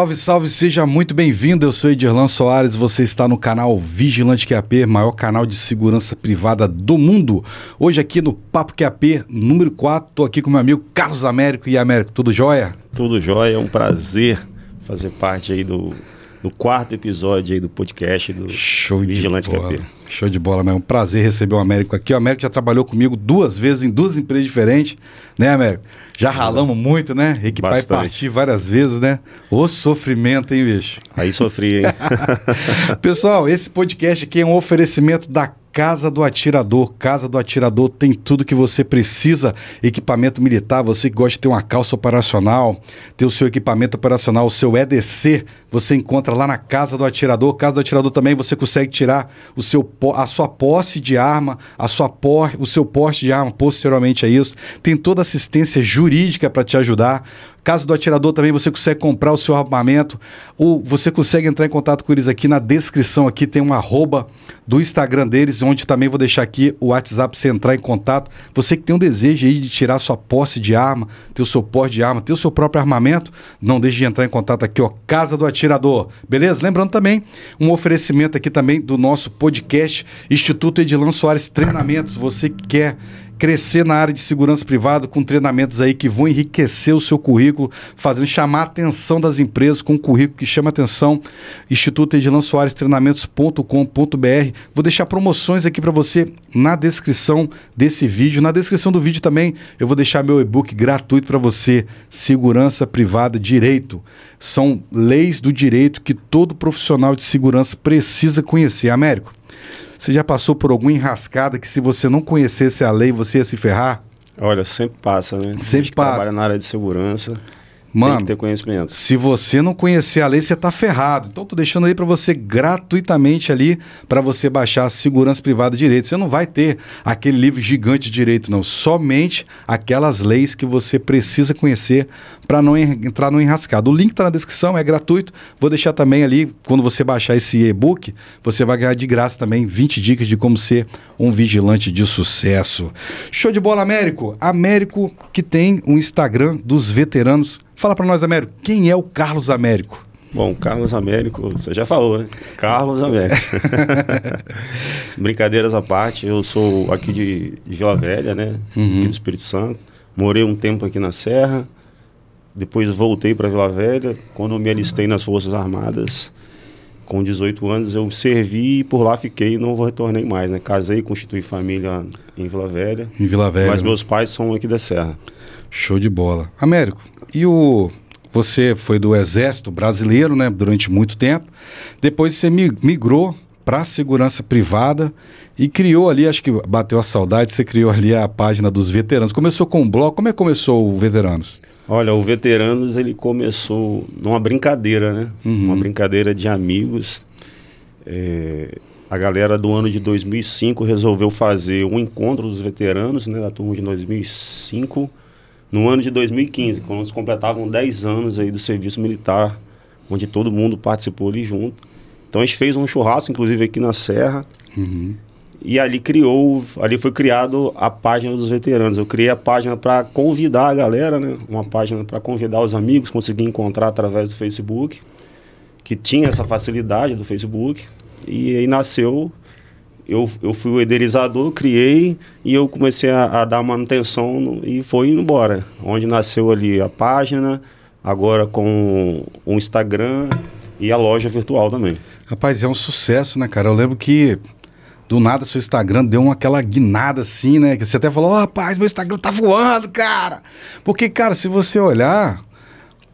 Salve, salve, seja muito bem-vindo. Eu sou Edirlan Soares, você está no canal Vigilante QAP, maior canal de segurança privada do mundo. Hoje aqui no Papo QAP número 4, estou aqui com meu amigo Carlos Américo. E Américo, tudo jóia? Tudo jóia, é um prazer fazer parte aí do, do quarto episódio aí do podcast do Show Vigilante QAP. Show de bola um Prazer receber o Américo aqui. O Américo já trabalhou comigo duas vezes em duas empresas diferentes, né, Américo? Já ralamos muito, né? Equipar Bastante. e partir várias vezes, né? O sofrimento, hein, bicho? Aí sofri, hein? Pessoal, esse podcast aqui é um oferecimento da Casa do Atirador. Casa do Atirador tem tudo que você precisa: equipamento militar, você que gosta de ter uma calça operacional, ter o seu equipamento operacional, o seu EDC, você encontra lá na Casa do Atirador. Casa do Atirador também você consegue tirar o seu, a sua posse de arma, a sua por, o seu porte de arma posteriormente a isso. Tem toda assistência jurídica para te ajudar. Caso do atirador também você consegue comprar o seu armamento ou você consegue entrar em contato com eles aqui na descrição aqui tem um arroba do Instagram deles, onde também vou deixar aqui o WhatsApp para você entrar em contato. Você que tem um desejo aí de tirar sua posse de arma, ter o seu porte de arma, ter o seu próprio armamento, não deixe de entrar em contato aqui, ó, Casa do Atirador. Beleza? Lembrando também um oferecimento aqui também do nosso podcast Instituto Edilan Soares Treinamentos. Você que quer crescer na área de segurança privada com treinamentos aí que vão enriquecer o seu currículo, fazendo chamar a atenção das empresas com um currículo que chama atenção. Instituto Edilan Soares Treinamentos.com.br. Vou deixar promoções aqui para você na descrição desse vídeo. Na descrição do vídeo também eu vou deixar meu e-book gratuito para você, Segurança Privada Direito. São leis do direito que todo profissional de segurança precisa conhecer. Américo, você já passou por alguma enrascada que se você não conhecesse a lei, você ia se ferrar? Olha, sempre passa, né? Sempre passa. trabalha na área de segurança. Mano, tem que ter conhecimento. se você não conhecer a lei, você tá ferrado. Então tô deixando aí para você gratuitamente ali para você baixar a segurança privada de direito. Você não vai ter aquele livro gigante de direito não, somente aquelas leis que você precisa conhecer para não entrar no enrascado. O link está na descrição, é gratuito. Vou deixar também ali, quando você baixar esse e-book, você vai ganhar de graça também 20 dicas de como ser um vigilante de sucesso. Show de bola, Américo! Américo que tem um Instagram dos veteranos. Fala para nós, Américo, quem é o Carlos Américo? Bom, Carlos Américo, você já falou, né? Carlos Américo. Brincadeiras à parte, eu sou aqui de, de Vila Velha, né? Uhum. Aqui do Espírito Santo. Morei um tempo aqui na Serra. Depois voltei para Vila Velha. Quando me alistei nas Forças Armadas, com 18 anos, eu servi e por lá fiquei e não retornei mais. Né? Casei, constituí família em Vila Velha. Em Vila Velha. Mas né? meus pais são aqui da Serra. Show de bola. Américo, e o. Você foi do Exército Brasileiro, né, durante muito tempo. Depois você migrou para a segurança privada e criou ali, acho que bateu a saudade, você criou ali a página dos veteranos. Começou com um blog, como é que começou o Veteranos? Olha, o Veteranos ele começou numa brincadeira, né? Uhum. Uma brincadeira de amigos. É, a galera do ano de 2005 resolveu fazer um encontro dos veteranos, né? Da turma de 2005, no ano de 2015, quando eles completavam 10 anos aí do serviço militar, onde todo mundo participou ali junto. Então a gente fez um churrasco, inclusive aqui na Serra. Uhum. E ali criou, ali foi criado a página dos veteranos. Eu criei a página para convidar a galera, né? Uma página para convidar os amigos, consegui encontrar através do Facebook, que tinha essa facilidade do Facebook. E aí nasceu, eu, eu fui o idealizador, criei e eu comecei a, a dar manutenção no, e foi indo embora. Onde nasceu ali a página, agora com o Instagram e a loja virtual também. Rapaz, é um sucesso, né, cara? Eu lembro que do nada seu Instagram deu uma, aquela guinada assim, né? Que você até falou, oh, rapaz, meu Instagram tá voando, cara. Porque, cara, se você olhar,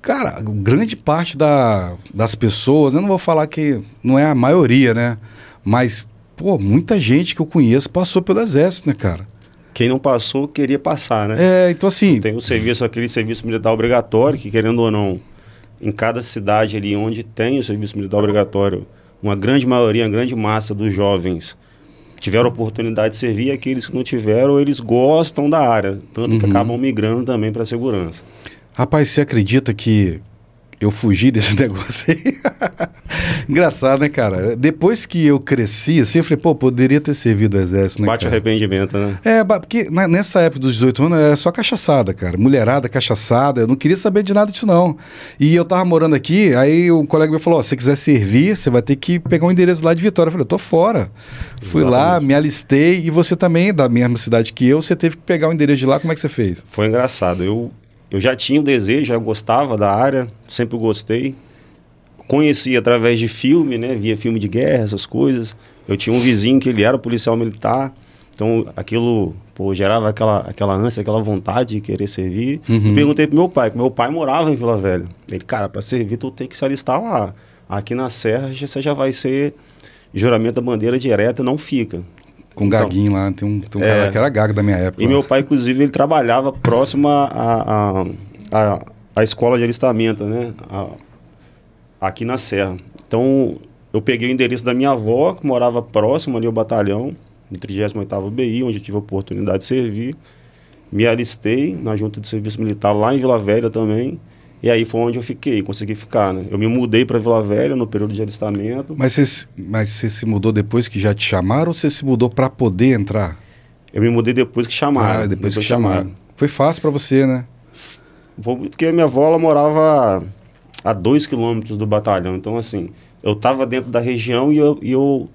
cara, grande parte da, das pessoas, eu não vou falar que não é a maioria, né? Mas, pô, muita gente que eu conheço passou pelo exército, né, cara? Quem não passou, queria passar, né? É, então assim. Tem o um serviço, aquele serviço militar obrigatório, que querendo ou não, em cada cidade ali onde tem o serviço militar obrigatório, uma grande maioria, uma grande massa dos jovens tiveram oportunidade de servir, e aqueles que não tiveram, eles gostam da área, tanto uhum. que acabam migrando também para a segurança. Rapaz, você acredita que eu fugi desse negócio aí. Engraçado, né, cara? Depois que eu cresci, assim, eu falei, pô, poderia ter servido o exército, né, Bate cara? arrependimento, né? É, porque na, nessa época dos 18 anos era só cachaçada, cara. Mulherada, cachaçada. Eu não queria saber de nada disso, não. E eu tava morando aqui, aí um colega meu falou, oh, se você quiser servir, você vai ter que pegar um endereço lá de Vitória. Eu falei, eu tô fora. Exatamente. Fui lá, me alistei, e você também, da mesma cidade que eu, você teve que pegar o endereço de lá, como é que você fez? Foi engraçado. Eu, eu já tinha o desejo, já gostava da área, sempre gostei. Conheci através de filme, né? Via filme de guerra, essas coisas. Eu tinha um vizinho que ele era policial militar. Então, aquilo pô, gerava aquela, aquela ânsia, aquela vontade de querer servir. Uhum. perguntei pro meu pai, que meu pai morava em Vila Velha. Ele, cara, para servir, tu tem que se alistar lá. Aqui na Serra, você já vai ser juramento da bandeira direta, não fica com então, gaguinho então, lá. Tem um, tem um é, cara que era gago da minha época. E lá. meu pai, inclusive, ele trabalhava próximo à a, a, a, a, escola de alistamento, né? A, aqui na Serra. Então, eu peguei o endereço da minha avó, que morava próximo ali ao batalhão, no 38º BI, onde eu tive a oportunidade de servir. Me alistei na junta de serviço militar lá em Vila Velha também. E aí foi onde eu fiquei, consegui ficar, né? Eu me mudei para Vila Velha no período de alistamento. Mas você mas se mudou depois que já te chamaram ou você se mudou para poder entrar? Eu me mudei depois que chamaram. Ah, depois, depois que chamaram. chamaram. Foi fácil para você, né? Porque minha avó ela morava a dois quilômetros do batalhão. Então, assim, eu estava dentro da região e eu, e eu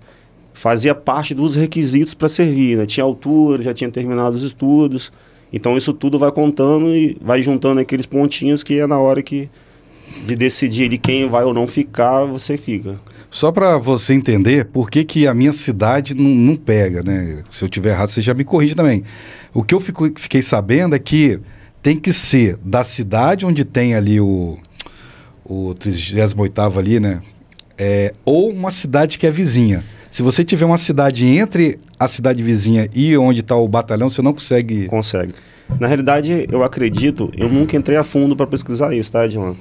fazia parte dos requisitos para servir. Né? Tinha altura, já tinha terminado os estudos. Então isso tudo vai contando e vai juntando aqueles pontinhos que é na hora que de decidir de quem vai ou não ficar, você fica. Só para você entender por que, que a minha cidade não, não pega, né? Se eu tiver errado, você já me corrige também. O que eu fico, fiquei sabendo é que tem que ser da cidade onde tem ali o, o 38 ali, né? É, ou uma cidade que é vizinha. Se você tiver uma cidade entre a cidade vizinha e onde está o batalhão, você não consegue. Consegue. Na realidade, eu acredito, eu nunca entrei a fundo para pesquisar isso, tá, Dilma?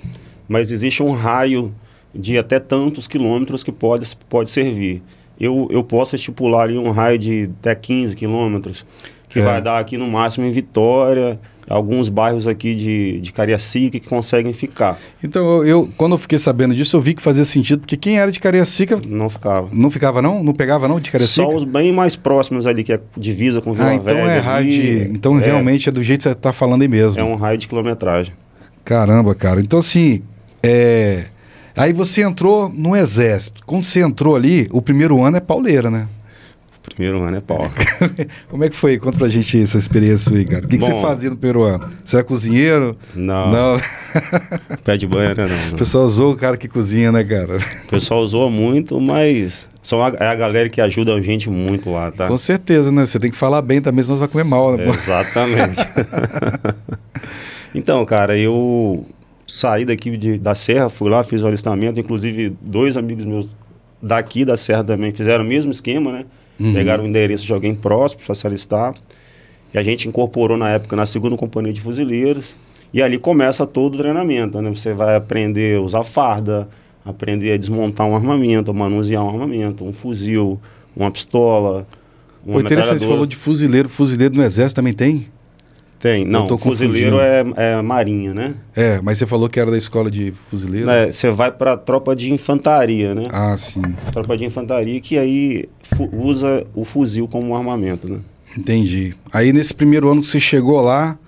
Mas existe um raio de até tantos quilômetros que pode, pode servir. Eu, eu posso estipular ali um raio de até 15 quilômetros, que é. vai dar aqui no máximo em Vitória, alguns bairros aqui de, de Cariacica que conseguem ficar. Então, eu, eu, quando eu fiquei sabendo disso, eu vi que fazia sentido, porque quem era de Cariacica... Não ficava. Não ficava, não? Não pegava, não, de Cariacica? Só os bem mais próximos ali, que é divisa com Vila ah, então Velha. É raio de, então, é, realmente, é do jeito que você está falando aí mesmo. É um raio de quilometragem. Caramba, cara. Então, assim, é... Aí você entrou no exército. Quando você entrou ali, o primeiro ano é pauleira, né? Primeiro ano é pau. Como é que foi? Conta pra gente essa experiência aí, cara. O que, Bom, que você fazia no primeiro ano? Você era cozinheiro? Não. Não. Pé de banheira, não. O pessoal usou o cara que cozinha, né, cara? O pessoal usou muito, mas são a, é a galera que ajuda a gente muito lá, tá? Com certeza, né? Você tem que falar bem também, senão você vai comer mal, né? Exatamente. então, cara, eu saí daqui de, da Serra, fui lá, fiz o alistamento, inclusive dois amigos meus daqui da Serra também fizeram o mesmo esquema, né? Uhum. Pegaram o endereço de alguém próximo para se alistar. E a gente incorporou na época na segunda companhia de fuzileiros. E ali começa todo o treinamento. Né? Você vai aprender a usar farda, aprender a desmontar um armamento, a manusear um armamento, um fuzil, uma pistola. Uma Pô, interessante, você falou de fuzileiro. Fuzileiro no exército também tem? Tem, não, o fuzileiro é, é, marinha, né? É, mas você falou que era da escola de fuzileiro. É, você vai para a tropa de infantaria, né? Ah, sim. Tropa de infantaria que aí usa o fuzil como armamento, né? Entendi. Aí nesse primeiro ano que você chegou lá,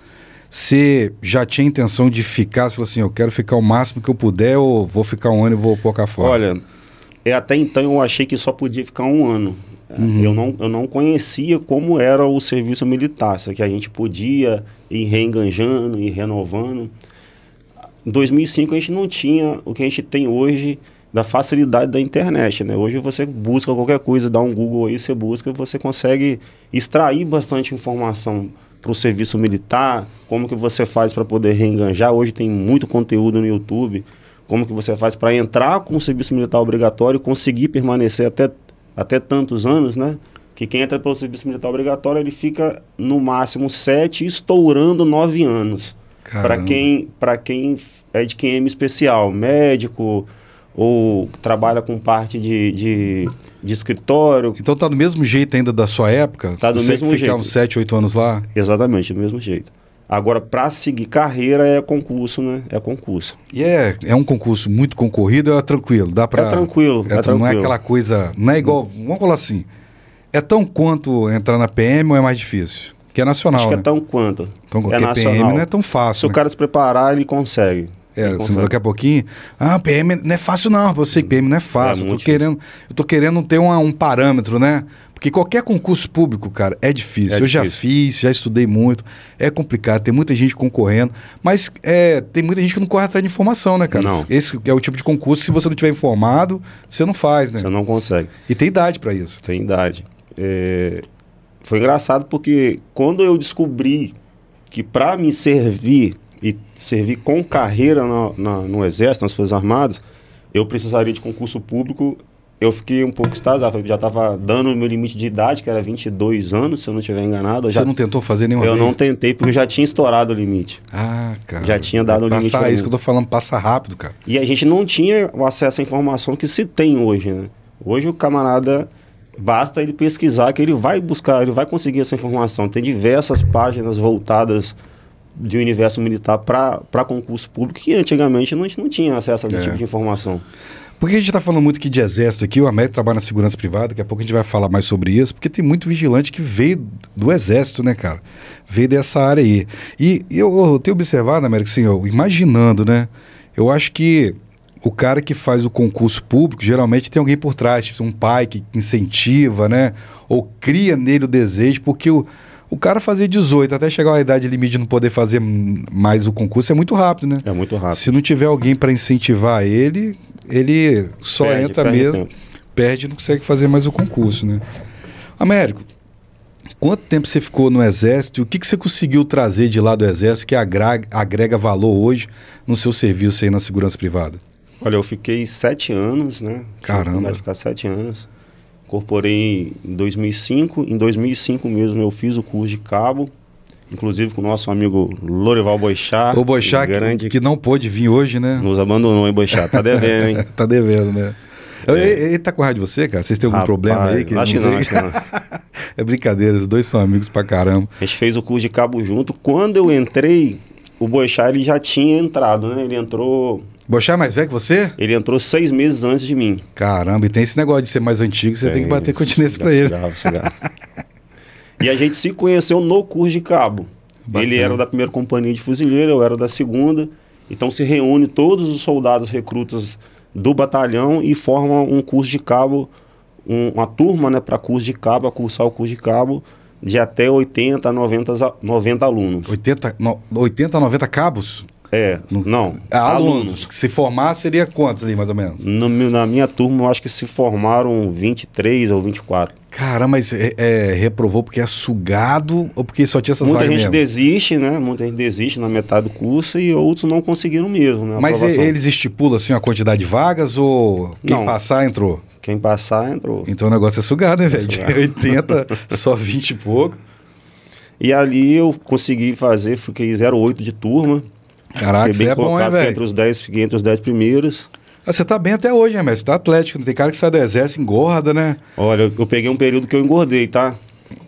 você já tinha intenção de ficar? Você falou assim, eu quero ficar o máximo que eu puder ou vou ficar um ano e vou pôr cá fora? Olha, é, até então eu achei que só podia ficar um ano. Uhum. Eu, não, eu não conhecia como era o serviço militar, é que a gente podia ir reenganjando, ir renovando. Em 2005 a gente não tinha o que a gente tem hoje da facilidade da internet, né? Hoje você busca qualquer coisa, dá um Google aí, você busca, você consegue extrair bastante informação para o serviço militar, como que você faz para poder reenganjar. Hoje tem muito conteúdo no YouTube, como que você faz para entrar com o serviço militar obrigatório, conseguir permanecer até até tantos anos, né? Que quem entra pelo serviço militar obrigatório, ele fica no máximo sete, estourando nove anos. Para quem, pra quem é de QM especial, médico ou trabalha com parte de, de, de escritório. Então tá do mesmo jeito ainda da sua época? Tá do Você mesmo que ficava uns sete, oito anos lá? Exatamente, do mesmo jeito. Agora, para seguir carreira é concurso, né? É concurso. E é, é um concurso muito concorrido, é tranquilo, dá para. É tranquilo, é, é tranquilo. Não é aquela coisa, não é igual, vamos falar assim, é tão quanto entrar na PM ou é mais difícil? Que é nacional, Acho que é né? é tão quanto. Então, é nacional. PM não é tão fácil, Se né? o cara se preparar, ele consegue. É, assim, daqui a pouquinho. Ah, PM não é fácil, não. Eu sei que PM não é, é fácil. É, eu, tô querendo, eu tô querendo ter uma, um parâmetro, né? Porque qualquer concurso público, cara, é difícil. É eu difícil. já fiz, já estudei muito. É complicado, tem muita gente concorrendo. Mas é, tem muita gente que não corre atrás de informação, né, cara? Não. Esse é o tipo de concurso, se você não tiver informado, você não faz, né? Você não consegue. E tem idade para isso. Tem idade. É... Foi engraçado porque quando eu descobri que para me servir e servir com carreira no na, no Exército, nas Forças Armadas, eu precisaria de concurso público. Eu fiquei um pouco Eu já estava dando o meu limite de idade, que era 22 anos, se eu não estiver enganado. Você já, não tentou fazer nenhuma Eu vez? não tentei, porque eu já tinha estourado o limite. Ah, cara. Já tinha dado o limite. passa é isso mim. que eu tô falando, passa rápido, cara. E a gente não tinha o acesso à informação que se tem hoje, né? Hoje o camarada, basta ele pesquisar que ele vai buscar, ele vai conseguir essa informação. Tem diversas páginas voltadas de universo militar para concurso público, que antigamente a gente não tinha acesso a esse é. tipo de informação. Porque a gente está falando muito aqui de exército aqui, o Américo trabalha na segurança privada, daqui a pouco a gente vai falar mais sobre isso, porque tem muito vigilante que veio do exército, né, cara? Veio dessa área aí. E eu, eu tenho observado, Américo, assim, eu, imaginando, né? Eu acho que o cara que faz o concurso público geralmente tem alguém por trás, tipo um pai que incentiva, né? Ou cria nele o desejo, porque o o cara fazer 18 até chegar à idade limite de não poder fazer mais o concurso é muito rápido, né? É muito rápido. Se não tiver alguém para incentivar ele, ele só perde, entra perde mesmo, tempo. perde e não consegue fazer mais o concurso, né? Américo, quanto tempo você ficou no Exército e o que, que você conseguiu trazer de lá do Exército que agrega, agrega valor hoje no seu serviço aí na segurança privada? Olha, eu fiquei sete anos, né? Caramba. Vai ficar sete anos. Incorporei em 2005. Em 2005 mesmo eu fiz o curso de cabo, inclusive com o nosso amigo Lorival Boixá. O Boixá, grande... que, não pôde vir hoje, né? Nos abandonou, hein, Boixá? Tá devendo, hein? tá devendo, né? É. Ele, ele tá com raiva de você, cara? Vocês têm algum Rapaz, problema aí? Que acho, não, não, acho que não, é brincadeira, os dois são amigos pra caramba. A gente fez o curso de cabo junto. Quando eu entrei, o Boixá ele já tinha entrado, né? Ele entrou Bochá é mais velho que você? Ele entrou seis meses antes de mim. Caramba, e tem esse negócio de ser mais antigo, você tem, tem que bater continência para ele. Cigarro, cigarro. e a gente se conheceu no curso de cabo. Bacana. Ele era da primeira companhia de fuzileiro, eu era da segunda. Então se reúne todos os soldados recrutas do batalhão e forma um curso de cabo, um, uma turma né, para curso de cabo, a cursar o curso de cabo de até 80 90, 90 alunos. 80, no, 80 90 cabos? É, no, não. Ah, alunos. alunos. Se formar seria quantos ali, mais ou menos? No, na minha turma, eu acho que se formaram 23 ou 24. Cara, mas é, é, reprovou porque é sugado ou porque só tinha essas Muita gente mesmo? desiste, né? Muita gente desiste na metade do curso e outros não conseguiram mesmo, né? Mas aprovação. eles estipulam, assim, a quantidade de vagas ou quem não. passar entrou? Quem passar entrou. Então o negócio é sugado, né, é velho? De 80, só 20 e pouco. E ali eu consegui fazer, fiquei 08 de turma. Caraca, você é bom, hein, velho? Entre os 10, fiquei entre os 10 primeiros. Ah, você tá bem até hoje, né, Você tá atlético, não né? tem cara que sai do exército, engorda, né? Olha, eu, peguei um período que eu engordei, tá?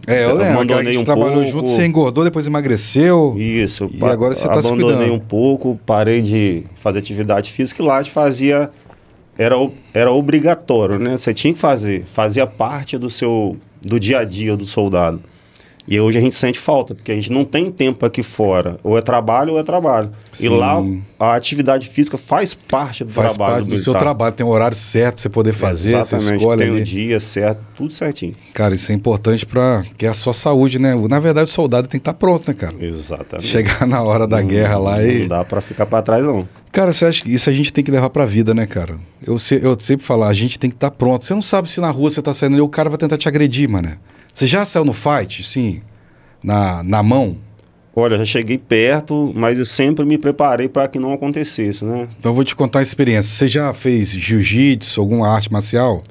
É, eu, eu lembro. Abandonei um trabalhou pouco. junto, você engordou, depois emagreceu. Isso. E agora você tá se cuidando. Abandonei um pouco, parei de fazer atividade física e lá te fazia... Era, era obrigatório, né? Você tinha que fazer. Fazia parte do seu... Do dia a dia do soldado. E hoje a gente sente falta, porque a gente não tem tempo aqui fora. Ou é trabalho ou é trabalho. Sim. E lá a atividade física faz parte do faz trabalho. Parte do, do seu trabalho, tem um horário certo pra você poder fazer, Exatamente. você escolhe. Tem o um dia certo, tudo certinho. Cara, isso é importante para que é a sua saúde, né? Na verdade, o soldado tem que estar tá pronto, né, cara? Exatamente. Chegar na hora da não, guerra lá não e. Não dá para ficar para trás, não. Cara, você acha que isso a gente tem que levar pra vida, né, cara? Eu, eu sempre falo, a gente tem que estar tá pronto. Você não sabe se na rua você tá saindo e o cara vai tentar te agredir, mano. Você já saiu no fight, sim? Na, na mão? Olha, já cheguei perto, mas eu sempre me preparei para que não acontecesse, né? Então eu vou te contar a experiência. Você já fez jiu-jitsu, alguma arte marcial?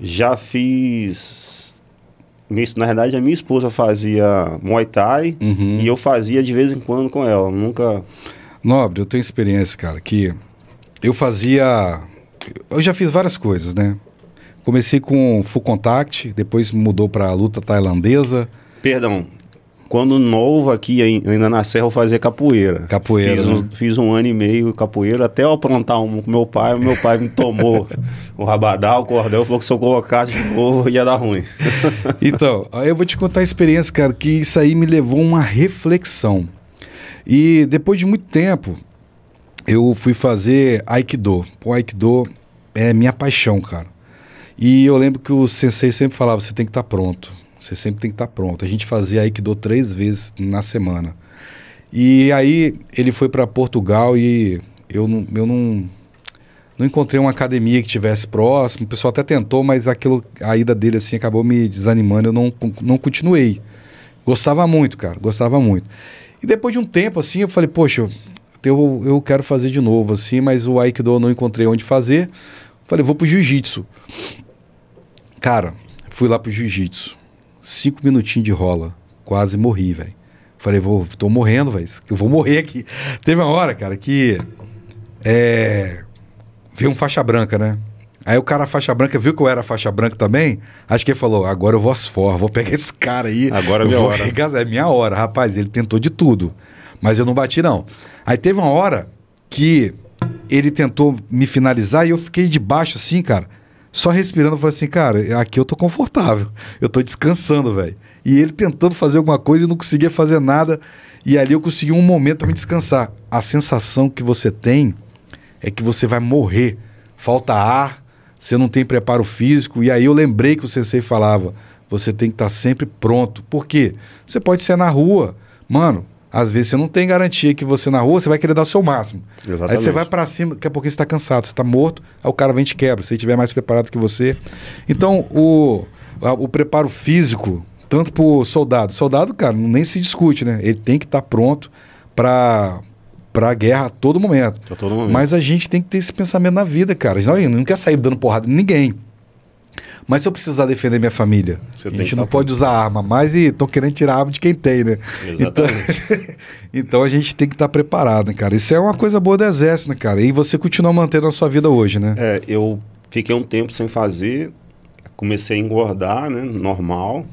Já fiz. Na verdade, a minha esposa fazia muay thai uhum. e eu fazia de vez em quando com ela. Nunca. Nobre, eu tenho experiência, cara, que eu fazia. Eu já fiz várias coisas, né? Comecei com Full Contact, depois mudou para luta tailandesa. Perdão, quando novo aqui ainda na Serra eu fazia capoeira. Capoeira. Fiz, né? um, fiz um, ano e meio capoeira até eu aprontar um com meu pai. Meu pai me tomou o rabadal, o cordel, falou que se eu colocasse de novo ia dar ruim. então, aí eu vou te contar a experiência, cara, que isso aí me levou a uma reflexão. E depois de muito tempo, eu fui fazer Aikido. Pô, Aikido é minha paixão, cara. E eu lembro que o sensei sempre falava: você tem que estar tá pronto. Você sempre tem que estar tá pronto. A gente fazia Aikido três vezes na semana. E aí ele foi para Portugal e eu não, eu não, não encontrei uma academia que tivesse próximo. O pessoal até tentou, mas aquilo, a ida dele assim acabou me desanimando. Eu não, não continuei. Gostava muito, cara. Gostava muito. E depois de um tempo, assim, eu falei, poxa, eu, eu quero fazer de novo, assim, mas o Aikido eu não encontrei onde fazer. Falei, vou pro Jiu-Jitsu. Cara, fui lá pro jiu-jitsu. Cinco minutinhos de rola. Quase morri, velho. Falei, vou, tô morrendo, velho. Eu vou morrer aqui. Teve uma hora, cara, que. É. Veio um faixa branca, né? Aí o cara faixa branca viu que eu era faixa branca também. Acho que ele falou: agora eu vou as for, vou pegar esse cara aí. Agora é minha hora. Regaçar. É minha hora, rapaz. Ele tentou de tudo. Mas eu não bati, não. Aí teve uma hora que ele tentou me finalizar e eu fiquei de baixo assim, cara só respirando, eu falei assim, cara, aqui eu tô confortável, eu tô descansando, velho. E ele tentando fazer alguma coisa e não conseguia fazer nada. E ali eu consegui um momento para me descansar. A sensação que você tem é que você vai morrer. Falta ar, você não tem preparo físico. E aí eu lembrei que o sensei falava: você tem que estar tá sempre pronto. Por quê? Você pode ser na rua. Mano, às vezes você não tem garantia que você na rua, você vai querer dar o seu máximo. Exatamente. Aí você vai para cima, daqui a pouco você está cansado, você está morto, aí o cara vem e te quebra, se ele estiver mais preparado que você. Então, o, o preparo físico, tanto para o soldado, soldado, cara, nem se discute, né? Ele tem que estar tá pronto para para guerra a todo, momento. a todo momento. Mas a gente tem que ter esse pensamento na vida, cara. A gente não, não quer sair dando porrada em ninguém. Mas se eu precisar defender minha família, Você a gente não pode usar arma mais e estão querendo tirar a arma de quem tem, né? Então, Exatamente. Então, então a gente tem que estar tá preparado, né, cara? Isso é uma coisa boa do exército, né, cara? E você continua mantendo a sua vida hoje, né? É, eu fiquei um tempo sem fazer, comecei a engordar, né? Normal,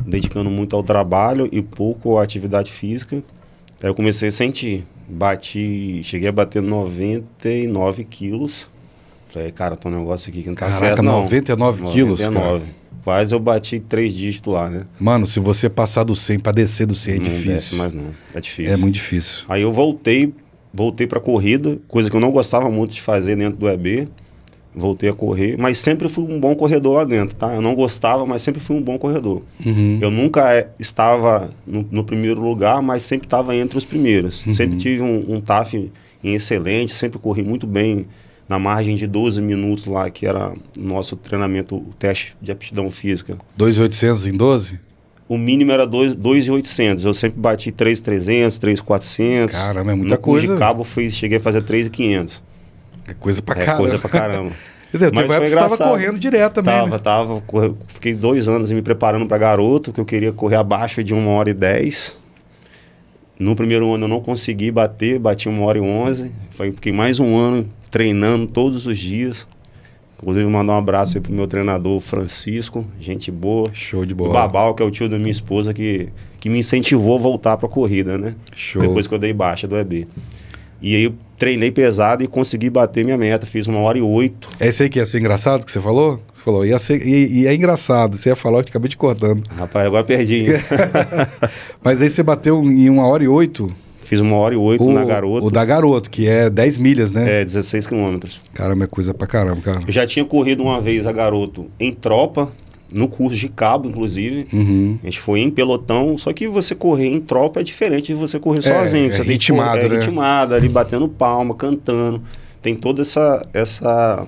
dedicando muito ao trabalho e pouco à atividade física. Aí eu comecei a sentir. Bati, cheguei a bater 99 quilos. Falei, cara, tem um negócio aqui que não tá Caraca, certo. Caraca, 99 não. quilos, 99. cara. Quase eu bati três dígitos lá, né? Mano, se você passar do 100 para descer do 100 é não difícil. mas não, é difícil. É muito difícil. Aí eu voltei, voltei pra corrida, coisa que eu não gostava muito de fazer dentro do EB. Voltei a correr, mas sempre fui um bom corredor lá dentro, tá? Eu não gostava, mas sempre fui um bom corredor. Uhum. Eu nunca eh, estava no, no, primeiro lugar, mas sempre estava entre os primeiros. Uhum. Sempre tive um, um TAF em excelente, sempre corri muito bem na margem de 12 minutos lá, que era nosso treinamento, o teste de aptidão física. 2,800 em 12? O mínimo era 2,800. Eu sempre bati 3,300, 3,400. Caramba, é muita no coisa. de cabo fui, cheguei a fazer 3,500. É coisa pra é caramba. É coisa pra caramba. Entendeu? época você tava correndo direto também. Tava, né? tava. Fiquei dois anos me preparando para garoto, que eu queria correr abaixo de 1 hora e 10. No primeiro ano eu não consegui bater, bati 1 hora e 11. Fiquei mais um ano treinando todos os dias. Inclusive, mandar um abraço aí pro meu treinador Francisco, gente boa. Show de bola. O Babal, que é o tio da minha esposa, que, que me incentivou a voltar pra corrida, né? Show. Depois que eu dei baixa do EB. E aí eu treinei pesado e consegui bater minha meta. Fiz uma hora e oito. É isso aí que ia ser engraçado que você falou? Você falou, ia ser, e, e é engraçado. Você ia falar, eu acabei te cortando. Né? Rapaz, agora perdi. Mas aí você bateu em uma hora e oito? Fiz uma hora e oito na Garoto. O da Garoto, que é 10 milhas, né? É, 16 quilômetros. Caramba, é coisa pra caramba, cara. Eu já tinha corrido uma vez a Garoto em tropa, no curso de cabo, inclusive. Uhum. A gente foi em pelotão, só que você correr em tropa é diferente de você correr é, sozinho. É você é tem ritmado, correr, né? É ritmado, ali batendo palma, cantando. Tem toda essa... essa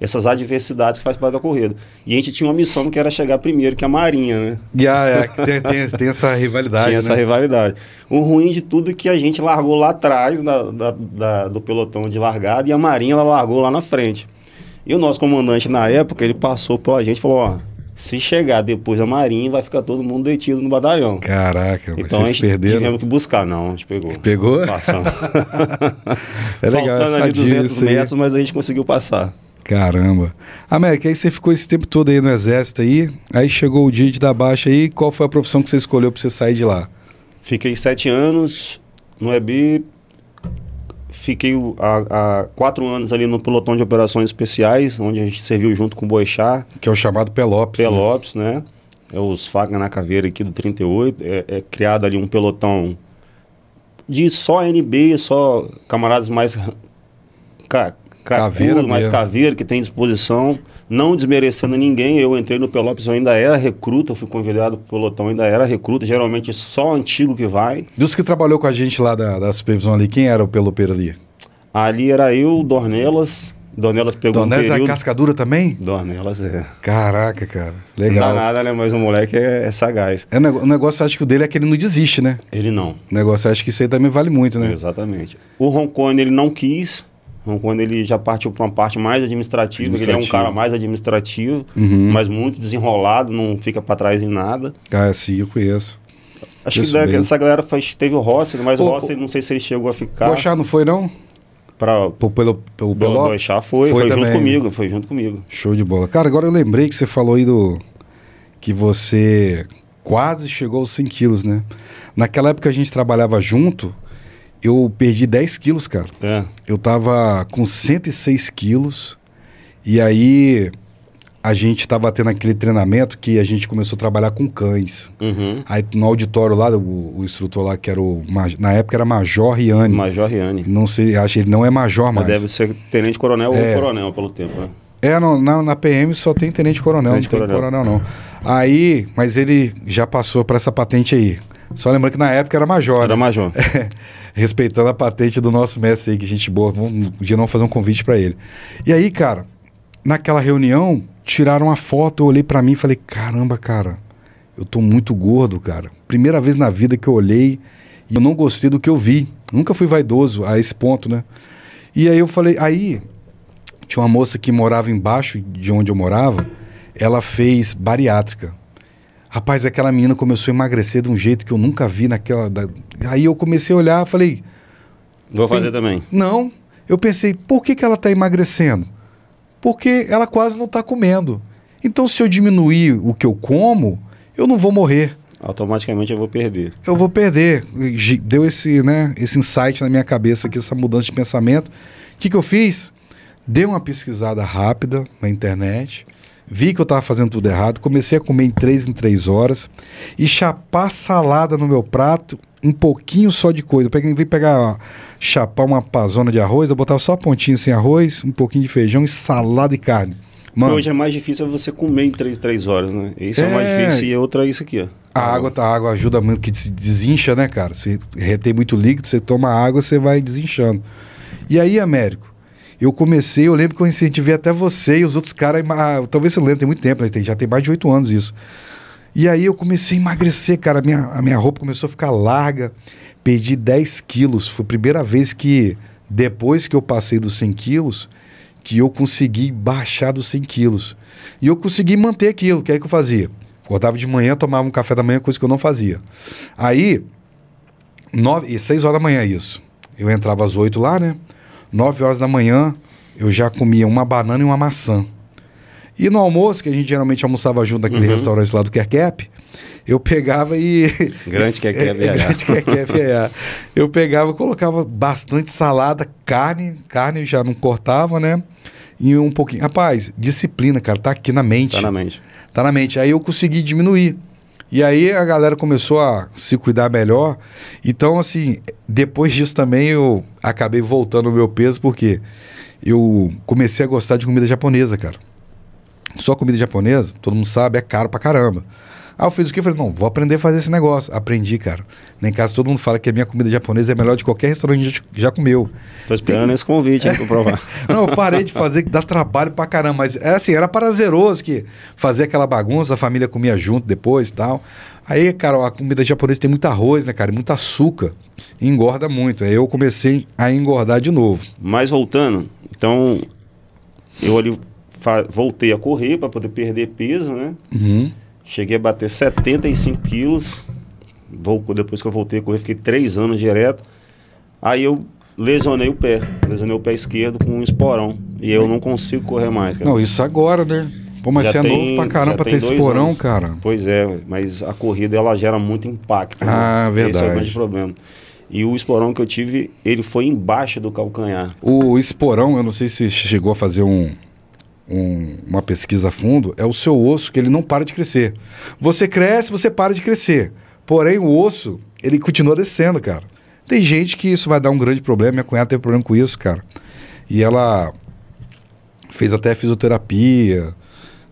essas adversidades que faz parte da corrida. E a gente tinha uma missão que era chegar primeiro, que a Marinha, né? Yeah, é, tem, tem, tem, essa rivalidade. Tinha né? essa rivalidade. O ruim de tudo é que a gente largou lá atrás da, da, da, do pelotão de largada e a Marinha ela largou lá na frente. E o nosso comandante, na época, ele passou pela gente e falou: ó, se chegar depois a Marinha, vai ficar todo mundo detido no batalhão. Caraca, então a gente tinha que buscar, não, a gente pegou. Pegou? Passamos. é legal, Faltando ali 200 metros, mas a gente conseguiu passar. Caramba. América, aí você ficou esse tempo todo aí no exército aí, aí chegou o dia de dar baixa aí, qual foi a profissão que você escolheu para você sair de lá? Fiquei sete anos no EBI, fiquei a quatro anos ali no pelotão de operações especiais, onde a gente serviu junto com o Boixá. Que é o chamado Pelopes. Né? Pelopes, né? né? É os Faga na Caveira aqui do 38. É, é criado ali um pelotão de só NB, só camaradas mais Cara, cracudo, mais mesmo. caveira que tem disposição, não desmerecendo ninguém. Eu entrei no Pelotas, eu ainda era recruta, eu fui convidado para o pelotão, ainda era recruta, geralmente só antigo que vai. Dos que trabalhou com a gente lá da, da supervisão ali, quem era o pelopeiro ali? Ali era eu, Dornelas, Dornelas pegou Dornelas um é período... é cascadura também? Dornelas é. Caraca, cara. Legal. Não dá nada, né? Mas o moleque é, é sagaz. É, o negócio, acho que o dele é que ele não desiste, né? Ele não. O negócio, acho que isso aí também vale muito, né? Exatamente. O Roncone, ele não quis. Então, quando ele já partiu para uma parte mais administrativa, ele é um cara mais administrativo, uhum. mas muito desenrolado, não fica para trás em nada. Ah, sim, eu conheço. Acho que essa galera faz, teve o Rossi, mas o, o Rossi, não sei se ele chegou a ficar. O Bochá não foi, não? Pra, pelo pelo Belo? Bochá foi, foi, foi junto comigo, foi junto comigo. Show de bola. Cara, agora eu lembrei que você falou aí do. que você quase chegou aos 100 quilos, né? Naquela época a gente trabalhava junto eu perdi 10 quilos, cara. É. Eu tava com 106 quilos. E aí a gente tava tá tendo aquele treinamento que a gente começou a trabalhar com cães. Uhum. Aí no auditório lá, o, o, instrutor lá, que era o. Na época era Major Riani. Major Riani. Não sei, acho que ele não é major mais. Mas deve ser tenente-coronel é. ou coronel pelo tempo, né? É, na, na, PM só tem tenente-coronel, tenente não tem coronel, não. É. Aí, mas ele já passou para essa patente aí. Só lembrando que na época era major. Era né? major. É respeitando a patente do nosso mestre aí, que gente boa, vamos dia não fazer um convite para ele. E aí, cara, naquela reunião, tiraram a foto, eu olhei para mim e falei: "Caramba, cara, eu tô muito gordo, cara. Primeira vez na vida que eu olhei e eu não gostei do que eu vi. Nunca fui vaidoso a esse ponto, né? E aí eu falei, aí tinha uma moça que morava embaixo de onde eu morava, ela fez bariátrica. Rapaz, aquela menina começou a emagrecer de um jeito que eu nunca vi naquela. Da... Aí eu comecei a olhar, falei. Vou fazer também. Não. Eu pensei, por que, que ela está emagrecendo? Porque ela quase não está comendo. Então, se eu diminuir o que eu como, eu não vou morrer. Automaticamente eu vou perder. Eu vou perder. Deu esse, né, esse insight na minha cabeça aqui, essa mudança de pensamento. O que, que eu fiz? Dei uma pesquisada rápida na internet Vi que eu estava fazendo tudo errado, comecei a comer em três em três horas e chapar salada no meu prato um pouquinho só de coisa. peguei, vim pegar, ó, chapar uma pazona de arroz, eu botava só a pontinha sem arroz, um pouquinho de feijão e salada e carne. Mano, hoje é mais difícil é você comer em 3, 3 horas, né? Isso é... é, mais difícil e outra é isso aqui, ó. A água, tá, a água ajuda muito, que se desincha, né, cara? Você retém muito líquido, você toma água, você vai desinchando. E aí, Américo, eu comecei, eu lembro que eu incentivei até você e os outros caras, talvez você lembre, tem muito tempo, né? já tem mais de oito anos isso. E aí eu comecei a emagrecer, cara, a minha, a minha roupa começou a ficar larga, perdi 10 quilos, foi a primeira vez que, depois que eu passei dos 100 quilos, que eu consegui baixar dos 100 quilos. E eu consegui manter aquilo, que é aí que eu fazia? Acordava de manhã, tomava um café da manhã, coisa que eu não fazia. Aí, nove, e 6 horas da manhã isso. Eu entrava às 8 lá, né? 9 horas da manhã, eu já comia uma banana e uma maçã. E no almoço, que a gente geralmente almoçava junto naquele uhum. restaurante lá do Kerkep, eu pegava e. Grande Kerkep é, Grande Kerkep Eu pegava, colocava bastante salada, carne, carne já não cortava, né? E um pouquinho. Rapaz, disciplina, cara, tá aqui na mente. Tá na mente. Tá na mente. Aí eu consegui diminuir. E aí a galera começou a se cuidar melhor. Então, assim, depois disso também eu acabei voltando o meu peso, porque eu comecei a gostar de comida japonesa, cara. Só comida japonesa, todo mundo sabe, é caro pra caramba. Aí ah, eu fiz o quê? Eu falei, não, vou aprender a fazer esse negócio. Aprendi, cara. Nem caso todo mundo fala que a minha comida japonesa é melhor de qualquer restaurante que já, já comeu. Tô esperando Tem... esse convite, aí pra provar. não, eu parei de fazer, que dá trabalho pra caramba. Mas é assim, era prazeroso que fazer aquela bagunça, a família comia junto depois e tal. Aí, cara, a comida japonesa tem muito arroz, né, cara? E muito açúcar. E engorda muito. Aí eu comecei a engordar de novo. Mas voltando, então, eu ali voltei a correr para poder perder peso, né? Uhum. Cheguei a bater 75 quilos. Vou, depois que eu voltei a correr, fiquei três anos direto. Aí eu lesionei o pé. Lesionei o pé esquerdo com um esporão. E eu não consigo correr mais. Cara. Não, isso agora, né? Pô, mas já você é novo pra caramba pra ter esse anos. cara. Pois é, mas a corrida ela gera muito impacto. Né? Ah, né? verdade. Esse é o grande problema. E o esporão que eu tive, ele foi embaixo do calcanhar. O esporão, eu não sei se chegou a fazer um, um, uma pesquisa a fundo, é o seu osso que ele não para de crescer. Você cresce, você para de crescer. Porém, o osso, ele continua descendo, cara. Tem gente que isso vai dar um grande problema. Minha cunhada teve problema com isso, cara. E ela fez até fisioterapia,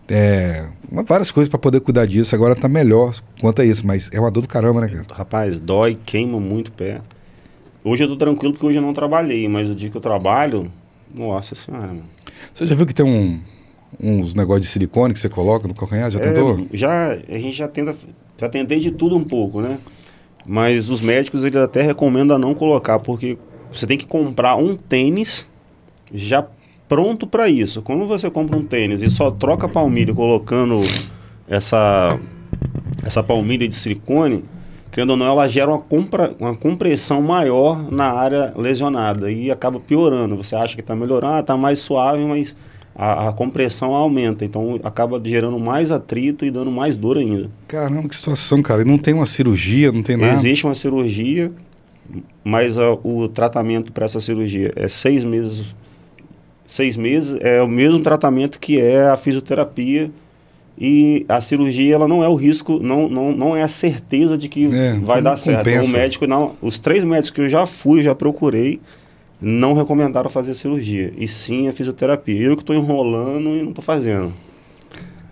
é, várias coisas para poder cuidar disso. Agora tá melhor quanto a isso, mas é uma dor do caramba, né, cara? Rapaz, dói, queima muito o pé. Hoje eu tô tranquilo porque hoje eu não trabalhei, mas o dia que eu trabalho, nossa senhora, mano. Você já viu que tem um, uns negócios de silicone que você coloca no calcanhar? Já é, tentou? Já, a gente já tenta, já tenta de tudo um pouco, né? Mas os médicos eles até recomendam não colocar, porque você tem que comprar um tênis já pronto para isso. Quando você compra um tênis e só troca a palmilha colocando essa, essa palmilha de silicone, querendo ou não, ela gera uma, compra, uma compressão maior na área lesionada e acaba piorando. Você acha que está melhorando, está ah, mais suave, mas a, a, compressão aumenta, então acaba gerando mais atrito e dando mais dor ainda. Caramba, que situação, cara. E não tem uma cirurgia, não tem nada? Existe uma cirurgia, mas ah, o tratamento para essa cirurgia é seis meses. Seis meses é o mesmo tratamento que é a fisioterapia e a cirurgia ela não é o risco, não, não, não é a certeza de que é, vai dar certo. Compensa. O médico, não, os três médicos que eu já fui, já procurei, não recomendaram fazer cirurgia, e sim a fisioterapia. Eu que estou enrolando e não estou fazendo.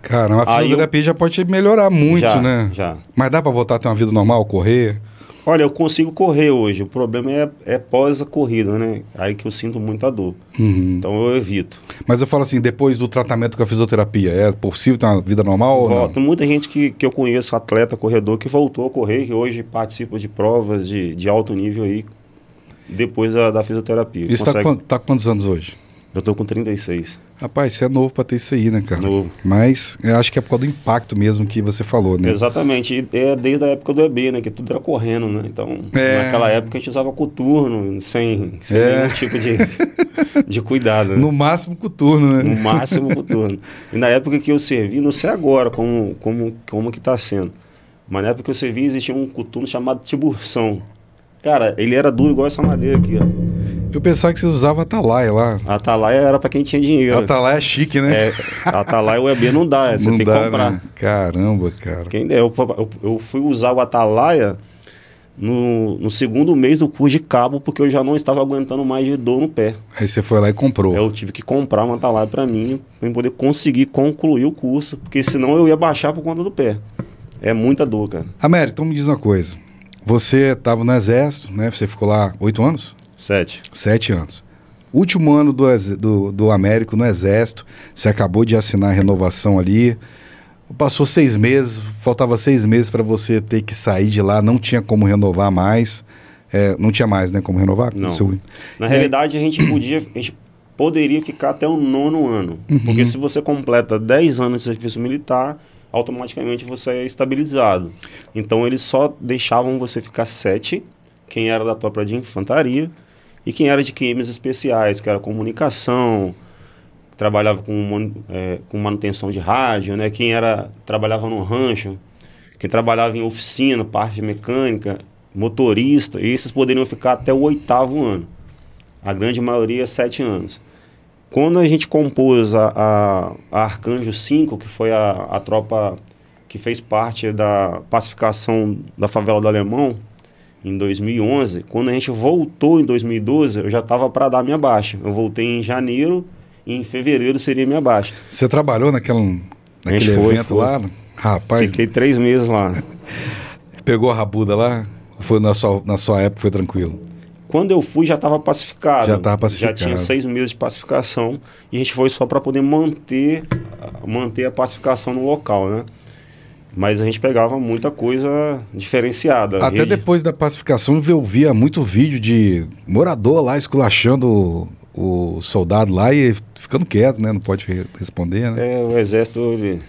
Cara, a fisioterapia eu... já pode melhorar muito, já, né? Já. Mas dá para voltar a ter uma vida normal, correr? Olha, eu consigo correr hoje. O problema é, é pós a corrida, né? Aí que eu sinto muita dor. Uhum. Então eu evito. Mas eu falo assim, depois do tratamento com a fisioterapia, é possível ter uma vida normal? Volto. Muita gente que, que eu conheço, atleta, corredor, que voltou a correr, que hoje participa de provas de, de alto nível aí, depois da, da fisioterapia. está Consegue... tá quantos anos hoje? Eu estou com 36. Rapaz, você é novo para ter isso aí, né, cara? Novo. Mas eu acho que é por causa do impacto mesmo que você falou, né? Exatamente. é desde a época do EB, né? Que tudo era correndo, né? Então, é... naquela época a gente usava coturno, sem, sem é... nenhum tipo de, de cuidado. Né? No máximo coturno, né? No máximo coturno. E na época que eu servi, não sei agora como, como, como que tá sendo. Mas na época que eu servi existia um coturno chamado tiburção. Cara, ele era duro igual essa madeira aqui, ó. Eu pensava que vocês usavam Atalaia lá. Atalaia era para quem tinha dinheiro. Atalaia é chique, né? É, Atalaia EB não dá, você não tem dá, que comprar. Né? Caramba, cara. Quem, eu, eu, eu fui usar o Atalaia no, no, segundo mês do curso de cabo, porque eu já não estava aguentando mais de dor no pé. Aí você foi lá e comprou. Eu tive que comprar uma Atalaia para mim, para poder conseguir concluir o curso, porque senão eu ia baixar por conta do pé. É muita dor, cara. Américo, então me diz uma coisa. Você estava no exército, né? Você ficou lá oito anos? Sete. Sete anos. Último ano do, do, do Américo no Exército, você acabou de assinar a renovação ali. Passou seis meses, faltava seis meses para você ter que sair de lá, não tinha como renovar mais. É, não tinha mais, né? Como renovar? Não. Seu... Na é... realidade, a gente podia. A gente poderia ficar até o nono ano. Uhum. Porque se você completa dez anos de serviço militar, automaticamente você é estabilizado. Então eles só deixavam você ficar sete quem era da tropa de infantaria, e quem era de químicos especiais, que era comunicação, trabalhava com, é, com manutenção de rádio, né? Quem era trabalhava no rancho, quem trabalhava em oficina, parte mecânica, motorista, esses poderiam ficar até o oitavo ano. A grande maioria, sete anos. Quando a gente compôs a, a, a Arcanjo 5, que foi a, a tropa que fez parte da pacificação da favela do Alemão, em 2011. Quando a gente voltou em 2012, eu já estava para dar minha baixa. Eu voltei em janeiro e em fevereiro seria minha baixa. Você trabalhou naquela, naquele foi, evento foi. lá? Rapaz. Fiquei três meses lá. Pegou a rabuda lá? Foi na sua, na sua época foi tranquilo? Quando eu fui já estava pacificado. Já estava pacificado. Já tinha seis meses de pacificação e a gente foi só para poder manter, manter a pacificação no local, né? Mas a gente pegava muita coisa diferenciada. Até depois da pacificação eu via muito vídeo de morador lá esculachando o, soldado lá e ficando quieto, né? Não pode responder, né? É, o exército, ele...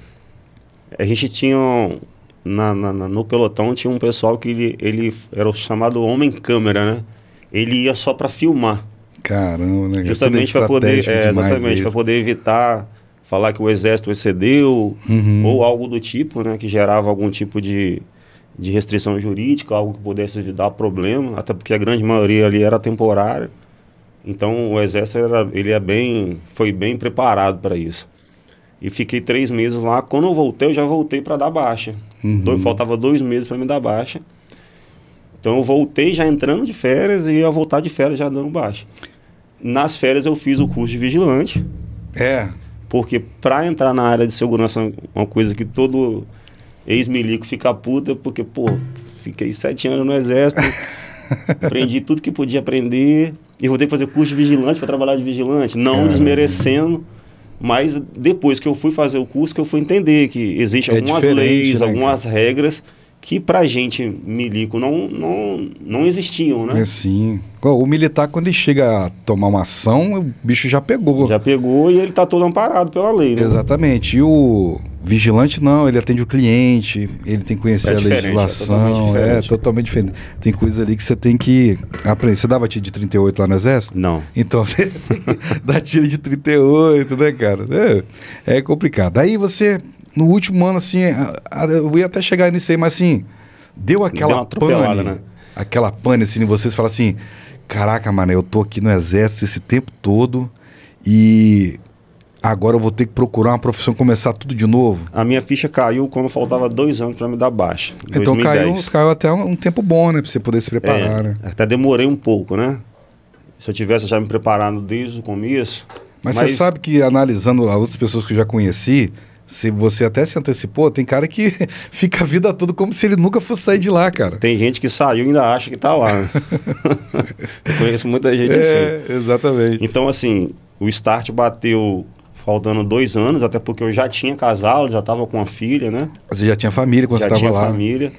A gente tinha Na, na, no pelotão tinha um pessoal que ele, ele era o chamado homem câmera, né? Ele ia só para filmar. Caramba, né? É Justamente para poder, é, exatamente, para poder evitar falar que o exército excedeu uhum. ou algo do tipo, né, que gerava algum tipo de, de restrição jurídica, algo que pudesse dar problema, até porque a grande maioria ali era temporária. Então o exército era, ele é bem, foi bem preparado para isso. E fiquei três meses lá. Quando eu voltei, eu já voltei para dar baixa. Uhum. faltava dois meses para me dar baixa. Então eu voltei já entrando de férias e ia voltar de férias já dando baixa. Nas férias eu fiz o curso de vigilante. É. Porque para entrar na área de segurança, é uma coisa que todo ex-milico fica puta, porque, pô, fiquei sete anos no exército, aprendi tudo que podia aprender e vou ter que fazer curso de vigilante para trabalhar de vigilante. Não desmerecendo, mas depois que eu fui fazer o curso, que eu fui entender que existem é algumas leis, né, algumas regras que pra gente, milico, não, não, não existiam, né? É sim. O militar, quando ele chega a tomar uma ação, o bicho já pegou. Já pegou e ele tá todo amparado pela lei, né? Exatamente. E o Vigilante não, ele atende o cliente, ele tem que conhecer é a é legislação, é totalmente, é totalmente, diferente. Tem coisa ali que você tem que aprender. Você dava tiro de 38 lá no Exército? Não. Então você dá tiro de 38, né, cara? É, é complicado. Aí você, no último ano, assim, eu ia até chegar nisso aí, mas assim, deu aquela deu pane. Né? Aquela pane, assim, em vocês falam assim: caraca, mano, eu tô aqui no Exército esse tempo todo e agora eu vou ter que procurar uma profissão, começar tudo de novo? A minha ficha caiu quando faltava dois anos para me dar baixa. Então 2010. caiu, caiu até um, um tempo bom, né? Para você poder se preparar, é, né? Até demorei um pouco, né? Se eu tivesse já me preparado desde o começo. Mas, mas... você sabe que analisando as outras pessoas que eu já conheci, se você até se antecipou, tem cara que fica a vida toda como se ele nunca fosse sair de lá, cara. Tem gente que saiu e ainda acha que está lá. Né? conheço muita gente é, assim. Exatamente. Então, assim, o start bateu faltando dois anos, até porque eu já tinha casado, já estava com a filha, né? Você já tinha família quando já você estava lá? Já tinha família,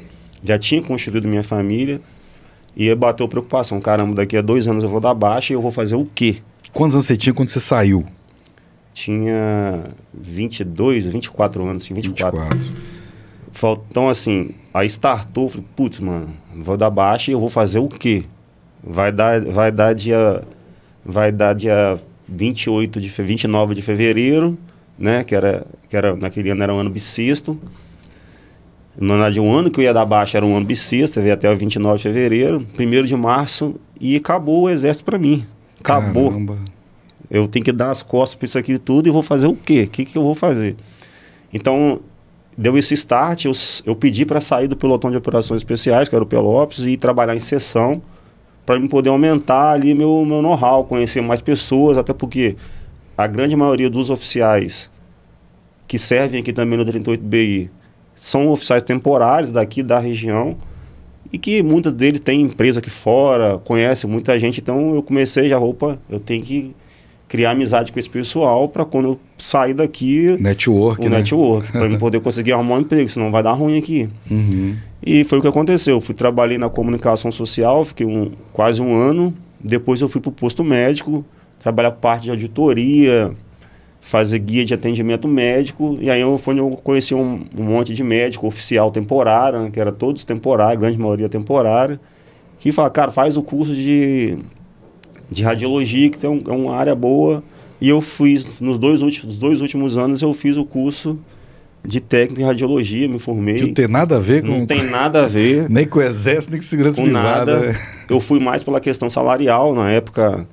já tinha constituído minha família. E aí bateu preocupação, caramba, daqui a dois anos eu vou dar baixa e eu vou fazer o quê? Quantos anos você tinha quando você saiu? Tinha 22, 24 anos, assim, 24. 24. Então, assim, aí startou, falei, putz, mano, vou dar baixa e eu vou fazer o quê? Vai dar, vai dar dia vai dar dia 28 de 29 de fevereiro, né, que era que era naquele ano era um ano bissexto. Na verdade, de um ano que eu ia dar baixa era um ano bissexto, veio até o 29 de fevereiro, 1 de março e acabou o exército para mim. Acabou. Caramba. Eu tenho que dar as costas para isso aqui tudo e vou fazer o quê? O que, que eu vou fazer? Então, deu esse start, eu, eu pedi para sair do pelotão de operações especiais, que era o Pelópolis, e trabalhar em sessão para eu poder aumentar ali meu, meu know-how, conhecer mais pessoas, até porque a grande maioria dos oficiais que servem aqui também no 38BI são oficiais temporários daqui da região e que muitos deles têm empresa aqui fora, conhecem muita gente, então eu comecei já, roupa, eu tenho que criar amizade com esse pessoal para quando eu sair daqui. Network. O né? network, para eu poder conseguir arrumar um emprego, senão vai dar ruim aqui. Uhum. E foi o que aconteceu. Fui trabalhei na comunicação social, fiquei um, quase um ano. Depois eu fui para o posto médico, trabalhar parte de auditoria, fazer guia de atendimento médico. E aí eu, fui eu conheci um, um monte de médico oficial temporário, né, que era todos temporários, grande maioria temporária, que fala, cara, faz o curso de de radiologia, que tem um, é uma área boa. E eu fiz, nos dois, últimos, nos dois últimos anos, eu fiz o curso de técnico em radiologia, me formei. Que não tem nada a ver com. Não tem nada a ver. nem com o exército, nem com segurança com privada. Nada. Eu fui mais pela questão salarial na época.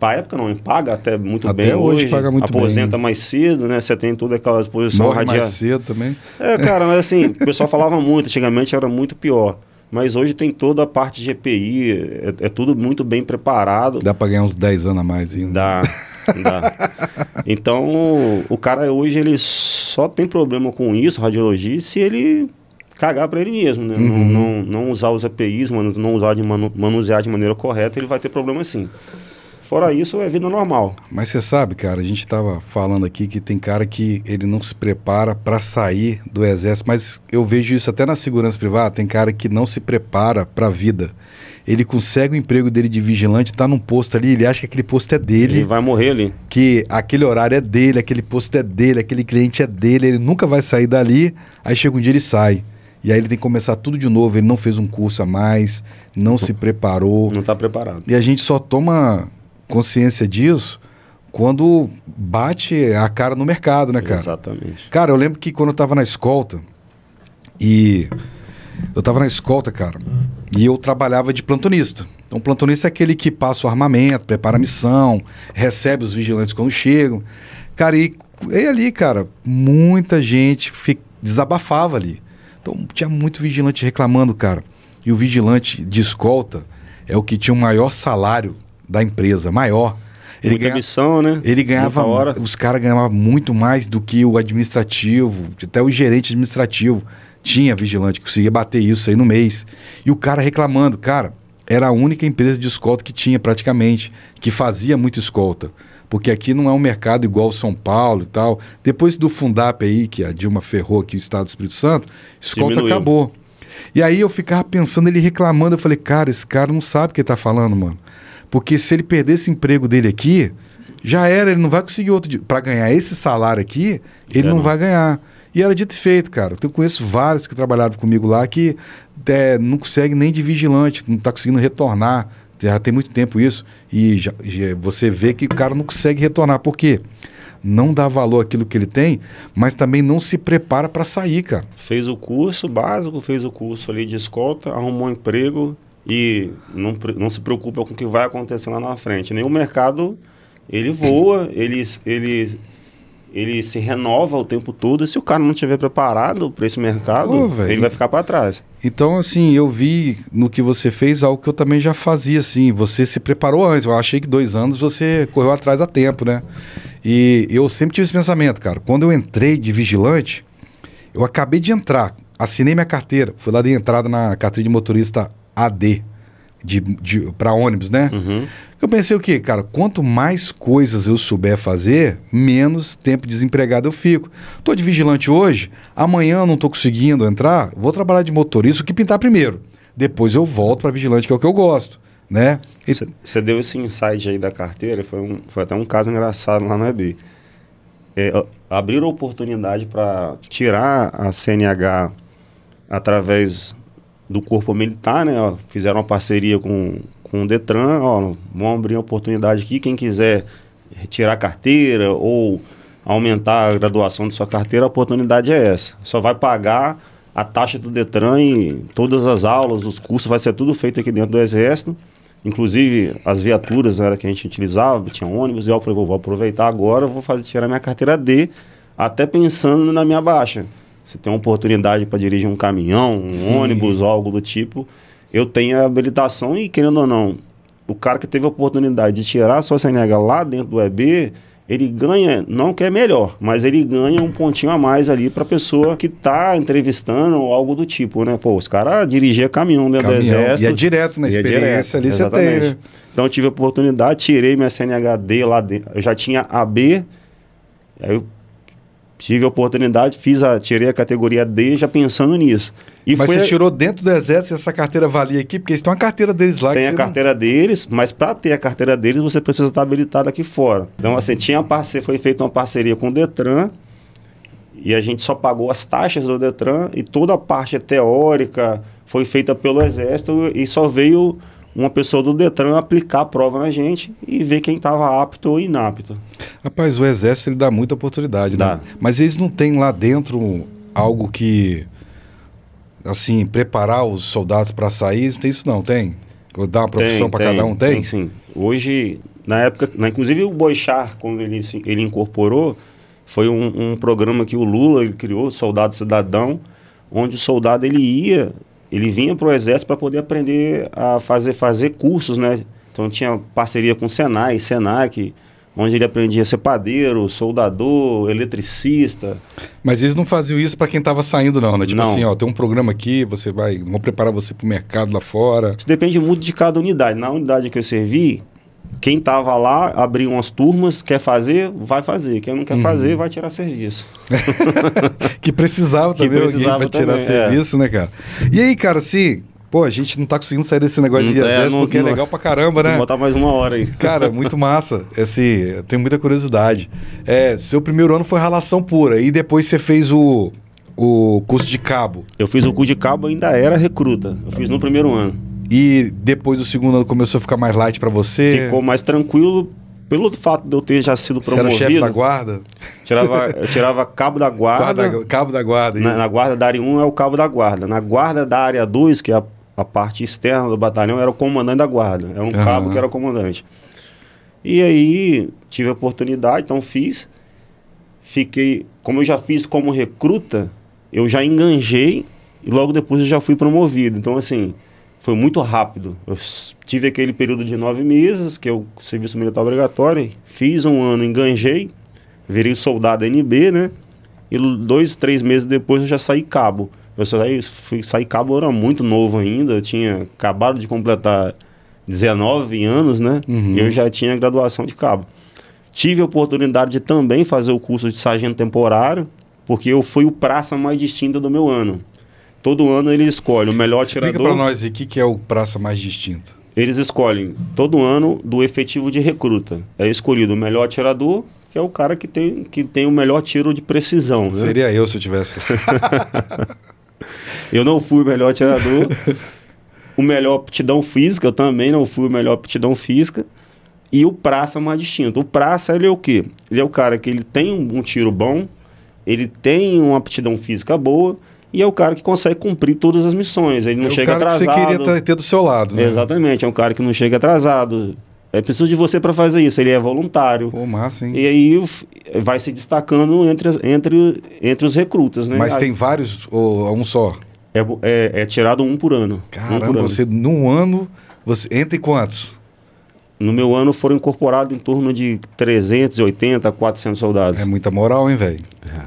para época não, paga até muito até bem hoje. hoje paga muito aposenta bem. mais cedo, né? Você tem toda aquela exposição radial. mais cedo também. É, cara, mas assim, o pessoal falava muito, antigamente era muito pior. Mas hoje tem toda a parte de EPI, é, é tudo muito bem preparado. Dá para ganhar uns 10 anos a mais ainda. Dá, dá. Então, o cara hoje ele só tem problema com isso, radiologia, se ele cagar para ele mesmo, né? Uhum. Não, não, não, usar os EPIs, não usar de manu manusear de maneira correta, ele vai ter problema sim. Fora isso, é vida normal. Mas você sabe, cara, a gente estava falando aqui que tem cara que ele não se prepara para sair do exército, mas eu vejo isso até na segurança privada, tem cara que não se prepara para a vida. Ele consegue o emprego dele de vigilante, tá num posto ali, ele acha que aquele posto é dele. Ele vai morrer ali. Que aquele horário é dele, aquele posto é dele, aquele cliente é dele, ele nunca vai sair dali. Aí chega um dia ele sai. E aí ele tem que começar tudo de novo. Ele não fez um curso a mais, não se preparou. Não está preparado. E a gente só toma consciência disso quando bate a cara no mercado, né, cara? Exatamente. Cara, eu lembro que quando eu tava na escolta e eu tava na escolta, cara, e eu trabalhava de plantonista. Então, plantonista é aquele que passa o armamento, prepara a missão, recebe os vigilantes quando chegam. Cara, e, e ali, cara, muita gente fica, desabafava ali. Então, tinha muito vigilante reclamando, cara. E o vigilante de escolta é o que tinha o maior salário da empresa, maior. Ele Muita ganha, missão, né? Ele ganhava, hora. os caras ganhavam muito mais do que o administrativo, até o gerente administrativo tinha vigilante conseguia bater isso aí no mês. E o cara reclamando, cara, era a única empresa de escolta que tinha praticamente, que fazia muita escolta. Porque aqui não é um mercado igual São Paulo e tal. Depois do Fundap aí, que a Dilma ferrou aqui o Estado do Espírito Santo, escolta Diminuiu. acabou. E aí eu ficava pensando, ele reclamando, eu falei, cara, esse cara não sabe o que ele tá falando, mano. Porque se ele perder esse emprego dele aqui, já era, ele não vai conseguir outro. Para ganhar esse salário aqui, ele é, não, não vai ganhar. E era dito e feito, cara. Eu conheço vários que trabalharam comigo lá que é, não conseguem nem de vigilante, não está conseguindo retornar. Já tem muito tempo isso. E já, já, você vê que o cara não consegue retornar. Por quê? Não dá valor àquilo que ele tem, mas também não se prepara para sair, cara. Fez o curso básico, fez o curso ali de escolta, arrumou um emprego, e não, não se preocupa com o que vai acontecer lá na frente. nem o mercado, ele voa, ele, ele, ele se renova o tempo todo. E se o cara não estiver preparado para esse mercado, oh, ele vai ficar para trás. Então, assim, eu vi no que você fez algo que eu também já fazia, assim. Você se preparou antes. Eu achei que dois anos você correu atrás a tempo, né? E eu sempre tive esse pensamento, cara. Quando eu entrei de vigilante, eu acabei de entrar, assinei minha carteira, fui lá de entrada na carteira de motorista AD de, de para ônibus, né? Uhum. Eu pensei o quê, cara? Quanto mais coisas eu souber fazer, menos tempo desempregado eu fico. Tô de vigilante hoje, amanhã não tô conseguindo entrar, vou trabalhar de motorista, o que pintar primeiro. Depois eu volto para vigilante, que é o que eu gosto, né? Você e... deu esse insight aí da carteira, foi, um, foi até um caso engraçado lá no EB. É, oportunidade para tirar a CNH através do corpo militar, né? Ó, fizeram uma parceria com, com o Detran, ó, vamos abrir uma oportunidade aqui, quem quiser retirar carteira ou aumentar a graduação de sua carteira, a oportunidade é essa. Só vai pagar a taxa do Detran e todas as aulas, os cursos, vai ser tudo feito aqui dentro do Exército. Inclusive, as viaturas né, que a gente utilizava, tinha ônibus, e eu falei, vou aproveitar agora, vou fazer tirar minha carteira D, até pensando na minha baixa se tem uma oportunidade para dirigir um caminhão, um Sim. ônibus, algo do tipo, eu tenho a habilitação e, querendo ou não, o cara que teve a oportunidade de tirar sua CNH lá dentro do EB, ele ganha, não que é melhor, mas ele ganha um pontinho a mais ali para a pessoa que está entrevistando ou algo do tipo, né? Pô, os caras dirigiam caminhão dentro caminhão. do exército. E é direto na é experiência é direto, ali você tem, né? Então eu tive a oportunidade, tirei minha CNHD lá dentro, eu já tinha AB, aí eu tive a oportunidade, fiz a, tirei a categoria D já pensando nisso. E mas foi... você tirou dentro do exército essa carteira valia aqui? Porque eles têm a carteira deles lá. Tem a carteira não... deles, mas para ter a carteira deles você precisa estar habilitado aqui fora. Então assim, tinha parceria, foi feita uma parceria com o Detran e a gente só pagou as taxas do Detran e toda a parte teórica foi feita pelo exército e só veio uma pessoa do Detran aplicar a prova na gente e ver quem estava apto ou inapto. Rapaz, o Exército ele dá muita oportunidade, né? dá. né? Mas eles não têm lá dentro algo que, assim, preparar os soldados para sair, não tem isso não, tem? Dar uma profissão para cada um, tem? Tem sim. Hoje, na época, na, inclusive o Boixar, quando ele, ele incorporou, foi um, um programa que o Lula criou, Soldado Cidadão, onde o soldado ele ia ele vinha para o Exército para poder aprender a fazer, fazer cursos, né? Então tinha parceria com o Senai, Senac, onde ele aprendia a ser padeiro, soldador, eletricista. Mas eles não faziam isso para quem estava saindo, não, né? Tipo não. assim, ó, tem um programa aqui, você vai, vão preparar você para o mercado lá fora. Isso depende muito de cada unidade. Na unidade que eu servi, quem tava lá, abriu umas turmas, quer fazer, vai fazer. Quem não quer uhum. fazer, vai tirar serviço. que precisava também que precisava alguém tirar é. serviço, é. né, cara? E aí, cara, assim, Pô, a gente não tá conseguindo sair desse negócio de tá, é, porque não, é legal pra caramba, né? Vou botar mais uma hora aí. Cara, muito massa. Assim, eu tenho muita curiosidade. É, seu primeiro ano foi relação pura, e depois você fez o, o curso de cabo. Eu fiz o curso de cabo, ainda era recruta. Eu fiz no primeiro ano. E depois do segundo ano começou a ficar mais light para você? Ficou mais tranquilo pelo fato de eu ter já sido promovido. Você era chefe da guarda? Tirava, eu tirava cabo da guarda. guarda cabo da guarda, na, na, guarda da área 1 é o cabo da guarda. Na guarda da área 2, que é a, a parte externa do batalhão, era o comandante da guarda. Era é um uhum. cabo que era o comandante. E aí tive a oportunidade, então fiz. Fiquei, como eu já fiz como recruta, eu já enganjei e logo depois eu já fui promovido. Então, assim, foi muito rápido. Eu tive aquele período de nove meses, que é o serviço militar obrigatório, fiz um ano, enganjei, virei soldado NB, né? E dois, três meses depois eu já saí cabo. Eu saí, fui, saí cabo, eu era muito novo ainda, eu tinha acabado de completar 19 anos, né? Uhum. eu já tinha graduação de cabo. Tive a oportunidade de também fazer o curso de sargento temporário, porque eu fui o praça mais distinta do meu ano. Todo ano ele escolhe o melhor Explica atirador. Explica para nós o que, que é o praça mais distinto. Eles escolhem todo ano do efetivo de recruta. É escolhido o melhor atirador, que é o cara que tem, que tem o melhor tiro de precisão. Né? Seria eu se eu tivesse. eu não fui o melhor atirador. o melhor aptidão física, eu também não fui o melhor aptidão física. E o praça mais distinto. O praça, ele é o quê? Ele é o cara que ele tem um, um tiro bom, ele tem uma aptidão física boa, e é o cara que consegue cumprir todas as missões. Ele não é chega atrasado. Que você queria tá- ter do seu lado, né? Exatamente, é um cara que não chega atrasado. É preciso de você para fazer isso. Ele é voluntário. Pô, massa, hein? E aí vai se destacando entre, entre, entre os recrutas, né? Mas aí, tem vários ou um só? É, é, é tirado um por ano. Caramba, um por ano. você num ano, você entre quantos? No meu ano foram incorporados em torno de 380, 400 soldados. É muita moral, hein, velho?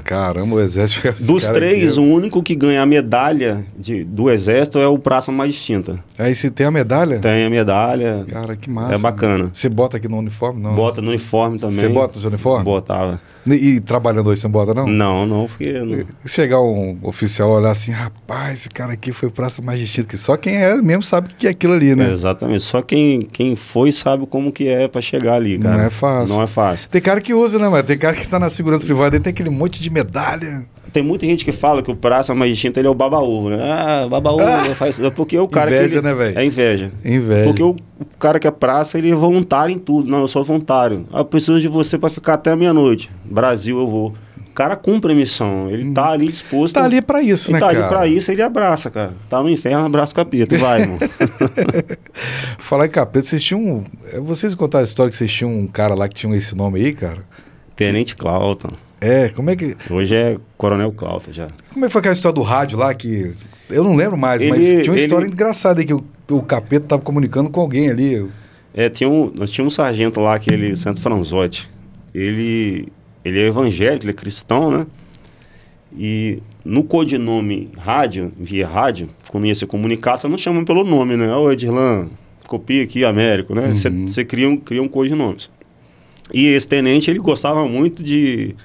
Caramba, o exército. Dos três, o único que ganha a medalha de, do exército é o Praça distinta. Aí você tem a medalha? Tem a medalha. Cara, que massa. É bacana. Você bota aqui no uniforme? Não. Bota no uniforme também. Você bota no seu uniforme? Botava. E, e, trabalhando hoje você não bota, não? Não, não, porque. Não... Chegar um oficial olhar assim, rapaz, esse cara aqui foi Praça Magistinta, que só quem é mesmo sabe o que é aquilo ali, né? É, exatamente. Só quem, quem foi sabe como que é para chegar ali, cara. Não é fácil. Não é fácil. Tem cara que usa, né, mas Tem cara que tá na segurança privada e tem aquele monte monte de medalha. Tem muita gente que fala que o Praça Magenta ele é o baba-ovo, né? Ah, baba-ovo ah! faz. É porque o cara inveja, que. Ele... né, velho? É inveja. Inveja. Porque o, cara que é praça, ele é voluntário em tudo. Não, eu sou voluntário. Ah, eu preciso de você para ficar até a meia-noite. Brasil, eu vou. O cara cumpre a missão. Ele uhum. tá ali disposto. Tá ali para isso, né, tá cara? Tá ali para isso, ele abraça, cara. Tá no inferno, abraça o capeta. Vai, mano. Falar em capeta, vocês tinham. É, vocês contaram a história que vocês tinham um cara lá que tinha esse nome aí, cara? Tenente Clauton. É, como é que. Hoje é Coronel Cláudio já. Como é que foi aquela história do rádio lá que. Eu não lembro mais, ele, mas tinha uma ele... história engraçada aí que o, o capeta estava comunicando com alguém ali. É, tinha um, nós tínhamos um sargento lá, aquele Santo Franzotti. Ele, ele é evangélico, ele é cristão, né? E no codinome rádio, via rádio, quando ia se comunicar, você não chama pelo nome, né? Ô Edirlan, copia aqui, Américo, né? Você uhum. cria, um, cria um codinome. E esse tenente, ele gostava muito de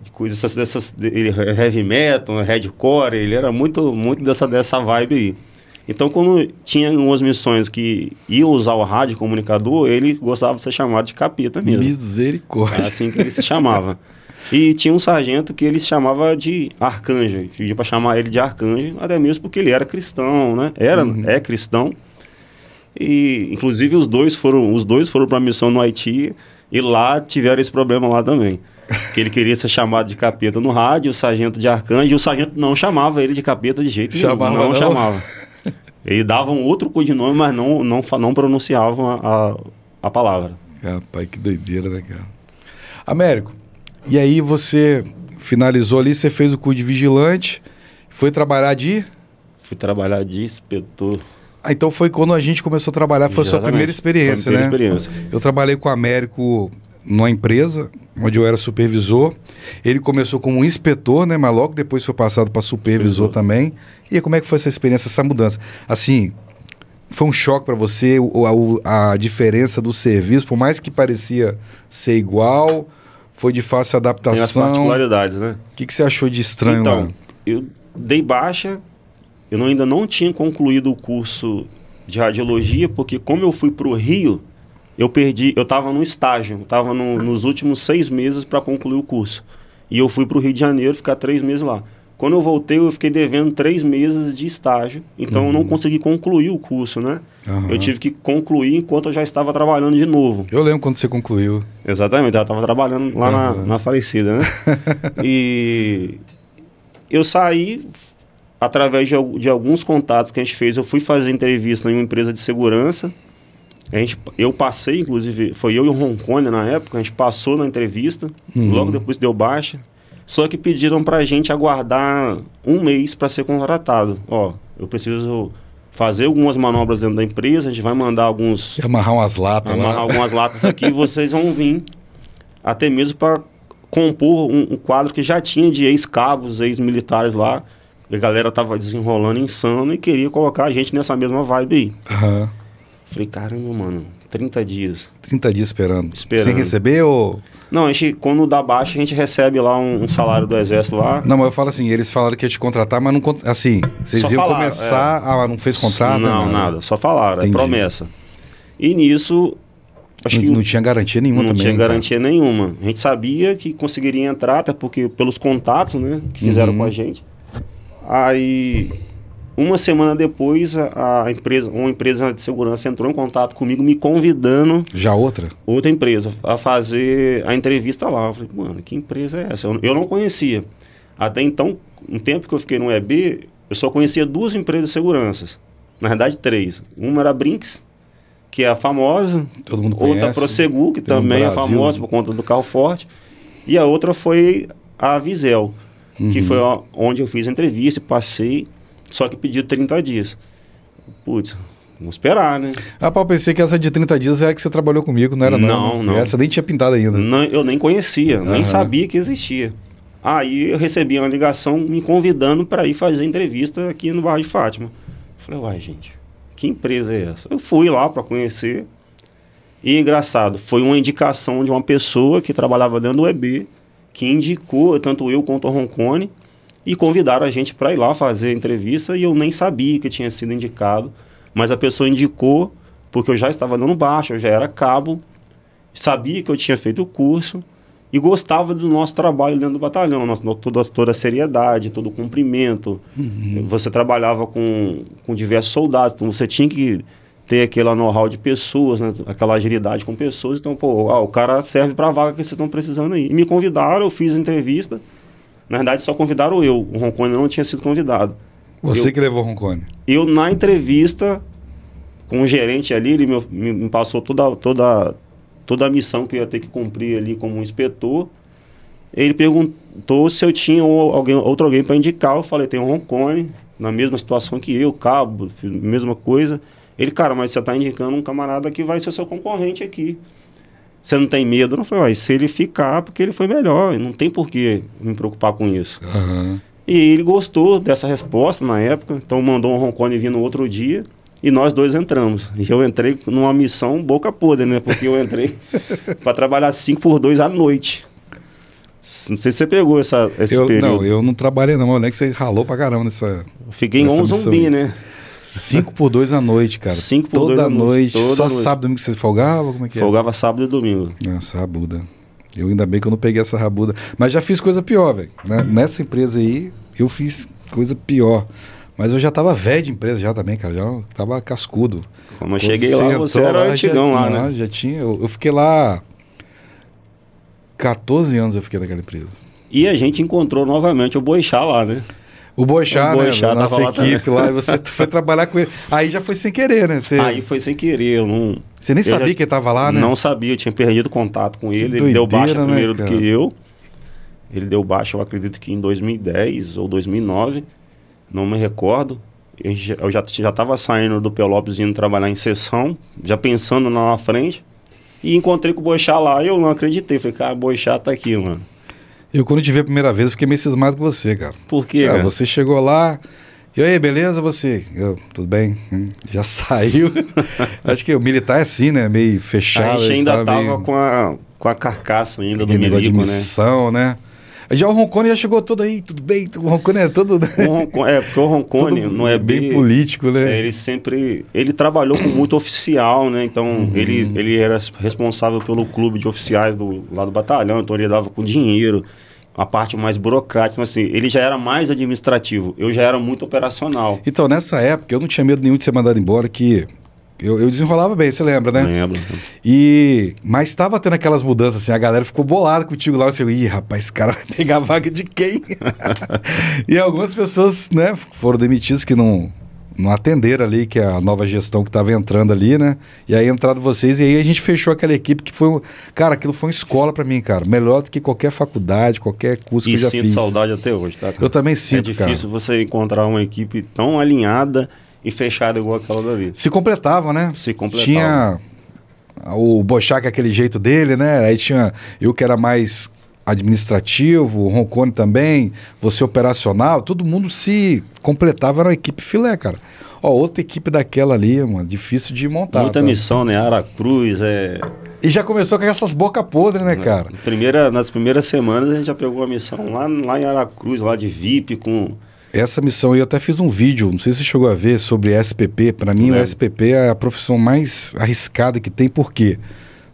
de coisas dessas, dessas ele, heavy metal, né, hardcore, ele era muito muito dessa dessa vibe aí. Então, quando tinha umas missões que ia usar o rádio comunicador, ele gostava de ser chamado de capeta mesmo. Misericórdia. É assim que ele se chamava. E tinha um sargento que ele chamava de arcanjo, pedia para chamar ele de arcanjo, até mesmo porque ele era cristão, né? Era, uhum. é cristão. E inclusive os dois foram, os dois foram para missão no Haiti e lá tiveram esse problema lá também que ele queria ser chamado de capeta no rádio, o sargento de arcanjo, e o sargento não chamava ele de capeta de jeito chamava nenhum, não, não. chamava. Ele dava um outro codinome, mas não, não, não pronunciavam a, a, a palavra. Rapaz, que doideira, né, cara? Américo, e aí você finalizou ali, você fez o curso de vigilante, foi trabalhar de? Fui trabalhar de inspetor. Ah, então foi quando a gente começou a trabalhar, foi Exatamente. a sua primeira experiência, primeira né? experiência. Eu trabalhei com o Américo numa empresa onde eu era supervisor. Ele começou como inspetor, né? Mas logo depois foi passado para supervisor, supervisor, também. E como é que foi essa experiência, essa mudança? Assim, foi um choque para você a, a, diferença do serviço, por mais que parecia ser igual, foi de fácil adaptação. Tem as particularidades, né? O que, que você achou de estranho? Então, eu dei baixa. Eu não, ainda não tinha concluído o curso de radiologia, porque como eu fui para o Rio eu perdi, eu estava no estágio, estava no, nos últimos seis meses para concluir o curso. E eu fui para o Rio de Janeiro ficar três meses lá. Quando eu voltei, eu fiquei devendo três meses de estágio, então uhum. eu não uhum. consegui concluir o curso, né? Uhum. Eu tive que concluir enquanto eu já estava trabalhando de novo. Eu lembro quando você concluiu. Exatamente, eu estava trabalhando lá uhum. na, na falecida, né? e eu saí, através de, de alguns contatos que a gente fez, eu fui fazer entrevista em uma empresa de segurança, a gente, eu passei, inclusive, foi eu e o Roncone na época, a gente passou na entrevista, uhum. logo depois deu baixa. Só que pediram pra gente aguardar um mês para ser contratado. Ó, eu preciso fazer algumas manobras dentro da empresa, a gente vai mandar alguns. E amarrar umas latas Amarrar algumas latas aqui, vocês vão vir. Até mesmo para compor um, um, quadro que já tinha de ex-cabos, ex-militares lá. A galera tava desenrolando insano e queria colocar a gente nessa mesma vibe aí. Aham. Uhum. Falei, caramba, mano, 30 dias. 30 dias esperando. esperando. Sem receber ou. Não, a gente, quando dá baixa, a gente recebe lá um, um, salário do exército lá. Não, mas eu falo assim, eles falaram que ia te contratar, mas não. Assim, vocês Só iam falaram, começar. É... Ah, não fez contrato? Não, né? nada. Só falaram, é Entendi. é promessa. E nisso. Acho não, que não tinha garantia nenhuma não também. Não tinha cara. garantia nenhuma. A gente sabia que conseguiria entrar, até porque pelos contatos, né, que fizeram uhum. com a uhum. gente. Aí uma semana depois, a, empresa, uma empresa de segurança entrou em contato comigo, me convidando. Já outra? Outra empresa, a fazer a entrevista lá. Eu falei, mano, que empresa é essa? Eu, eu não conhecia. Até então, um tempo que eu fiquei no EB, eu só conhecia duas empresas de segurança. Na verdade, três. Uma era a Brinks, que é a famosa. Todo mundo conhece. Outra a Prosegur, que também é famosa né? por conta do carro forte. E a outra foi a Vizel uhum. que foi onde eu fiz a entrevista, passei. Só que pediu 30 dias. Putz, Vamos esperar, né? Ah, pá, pensei que essa de 30 dias é a que você trabalhou comigo, não era não? Não, não. Essa nem tinha pintado ainda. Não, eu nem conhecia, uhum. nem sabia que existia. Aí eu recebi uma ligação me convidando para ir fazer entrevista aqui no bairro de Fátima. Eu falei, uai, gente, que empresa é essa? Eu fui lá para conhecer. E engraçado, foi uma indicação de uma pessoa que trabalhava dentro do EB, que indicou, tanto eu quanto o Roncone, e convidaram a gente para ir lá fazer entrevista e eu nem sabia que tinha sido indicado, mas a pessoa indicou porque eu já estava dando baixo, eu já era cabo, sabia que eu tinha feito o curso e gostava do nosso trabalho dentro do batalhão, nosso, toda, toda a seriedade, todo o cumprimento. Uhum. Você trabalhava com, com diversos soldados, então você tinha que ter aquela know-how de pessoas, né? aquela agilidade com pessoas. Então, pô, ah, o cara serve para a vaga que vocês estão precisando aí. E me convidaram, eu fiz a entrevista. Na verdade, só convidaram eu. O Roncone não tinha sido convidado. Você eu, que levou o Roncone? Eu, na entrevista com o gerente ali, ele me, me, me passou toda, toda, toda a missão que eu ia ter que cumprir ali como inspetor. Ele perguntou se eu tinha alguém, outro alguém para indicar. Eu falei, tem o Roncone, na mesma situação que eu, Cabo, mesma coisa. Ele, cara, mas você está indicando um camarada que vai ser seu concorrente aqui. Você não tem medo? Não foi, se ele ficar, porque ele foi melhor, não tem por que me preocupar com isso. Uhum. E ele gostou dessa resposta na época, então mandou um roncone vir no outro dia e nós dois entramos. E eu entrei numa missão boca podre, né? Porque eu entrei para trabalhar 5 por 2 à noite. Não sei se você pegou essa, esse eu, período. Não, eu não trabalhei não, eu lembro que você ralou pra caramba nessa Fiquei nessa zumbi, né? Cinco por dois à noite, cara. Cinco por Toda dois noite. Toda Só noite. sábado e domingo que você folgava? Como é que é? Folgava sábado e domingo. Nossa, rabuda. Eu ainda bem que eu não peguei essa rabuda. Mas já fiz coisa pior, velho. Né? Nessa empresa aí, eu fiz coisa pior. Mas eu já tava velho de empresa já também, cara. Já tava cascudo. Como eu Quando cheguei lá, você era lá, antigão já, lá, né? Já tinha. Eu, eu, fiquei lá. 14 anos eu fiquei naquela empresa. E a gente encontrou novamente o Boixá lá, né? O Boixá, o né, Boixá né? Na nossa equipe lá, e você foi trabalhar com ele. Aí já foi sem querer, né? Você... Aí foi sem querer, eu não... Você nem sabia já... que ele estava lá, né? Não sabia, eu tinha perdido contato com ele. Doideira, ele deu baixa né, primeiro cara? do que eu. Ele deu baixa, eu acredito que em 2010 ou 2009, não me recordo. Eu já estava saindo do Pelópolis indo trabalhar em sessão, já pensando na frente. E encontrei com o Boixá lá, eu não acreditei. Falei, cara, o Boixá tá aqui, mano. Eu, quando te vi a primeira vez, eu fiquei meio cismado com você, cara. Por quê? Cara, ah, cara? você chegou lá. E aí, beleza? Você? Eu, tudo bem? Hum, já saiu. Acho que o militar é assim, né? Meio fechado. A gente ainda tava, meio... com, a, com a carcaça ainda do negócio de né? missão, né? né? Já o Roncone já chegou todo aí, tudo bem? O Roncone é todo. Né? é, porque o Roncone não é bem, bem político, né? É, ele sempre. Ele trabalhou com muito oficial, né? Então uhum. ele, ele era responsável pelo clube de oficiais do, lá do batalhão, então ele dava com dinheiro a parte mais burocrática, mas assim, ele já era mais administrativo, eu já era muito operacional. Então, nessa época, eu não tinha medo nenhum de ser mandado embora, que eu, eu desenrolava bem, você lembra, né? Lembro. E, mas estava tendo aquelas mudanças, assim, a galera ficou bolada contigo lá, assim, ih, rapaz, esse cara vai pegar a vaga de quem? e algumas pessoas, né, foram demitidas que não não atenderam ali, que é a nova gestão que estava entrando ali, né? E aí entraram vocês, e aí a gente fechou aquela equipe que foi. Um... Cara, aquilo foi uma escola para mim, cara. Melhor do que qualquer faculdade, qualquer curso e que eu já fiz. E sinto saudade até hoje, tá? Cara? Eu também é sinto, cara. É difícil cara. você encontrar uma equipe tão alinhada e fechada igual aquela dali. Se completava, né? Se completava. Tinha o Bochac aquele jeito dele, né? Aí tinha eu que era mais administrativo, o Roncone também, você operacional, todo mundo se completava era uma equipe filé, cara. Ó, outra equipe daquela ali, mano, difícil de montar. Muita tá? missão, né? Aracruz, é... E já começou com essas bocas podres, né, cara? Na primeira, nas primeiras semanas a gente já pegou a missão lá, lá em Aracruz, lá de VIP, com... Essa missão, eu até fiz um vídeo, não sei se você chegou a ver, sobre SPP. Para mim, é. o SPP é a profissão mais arriscada que tem, por quê? Porque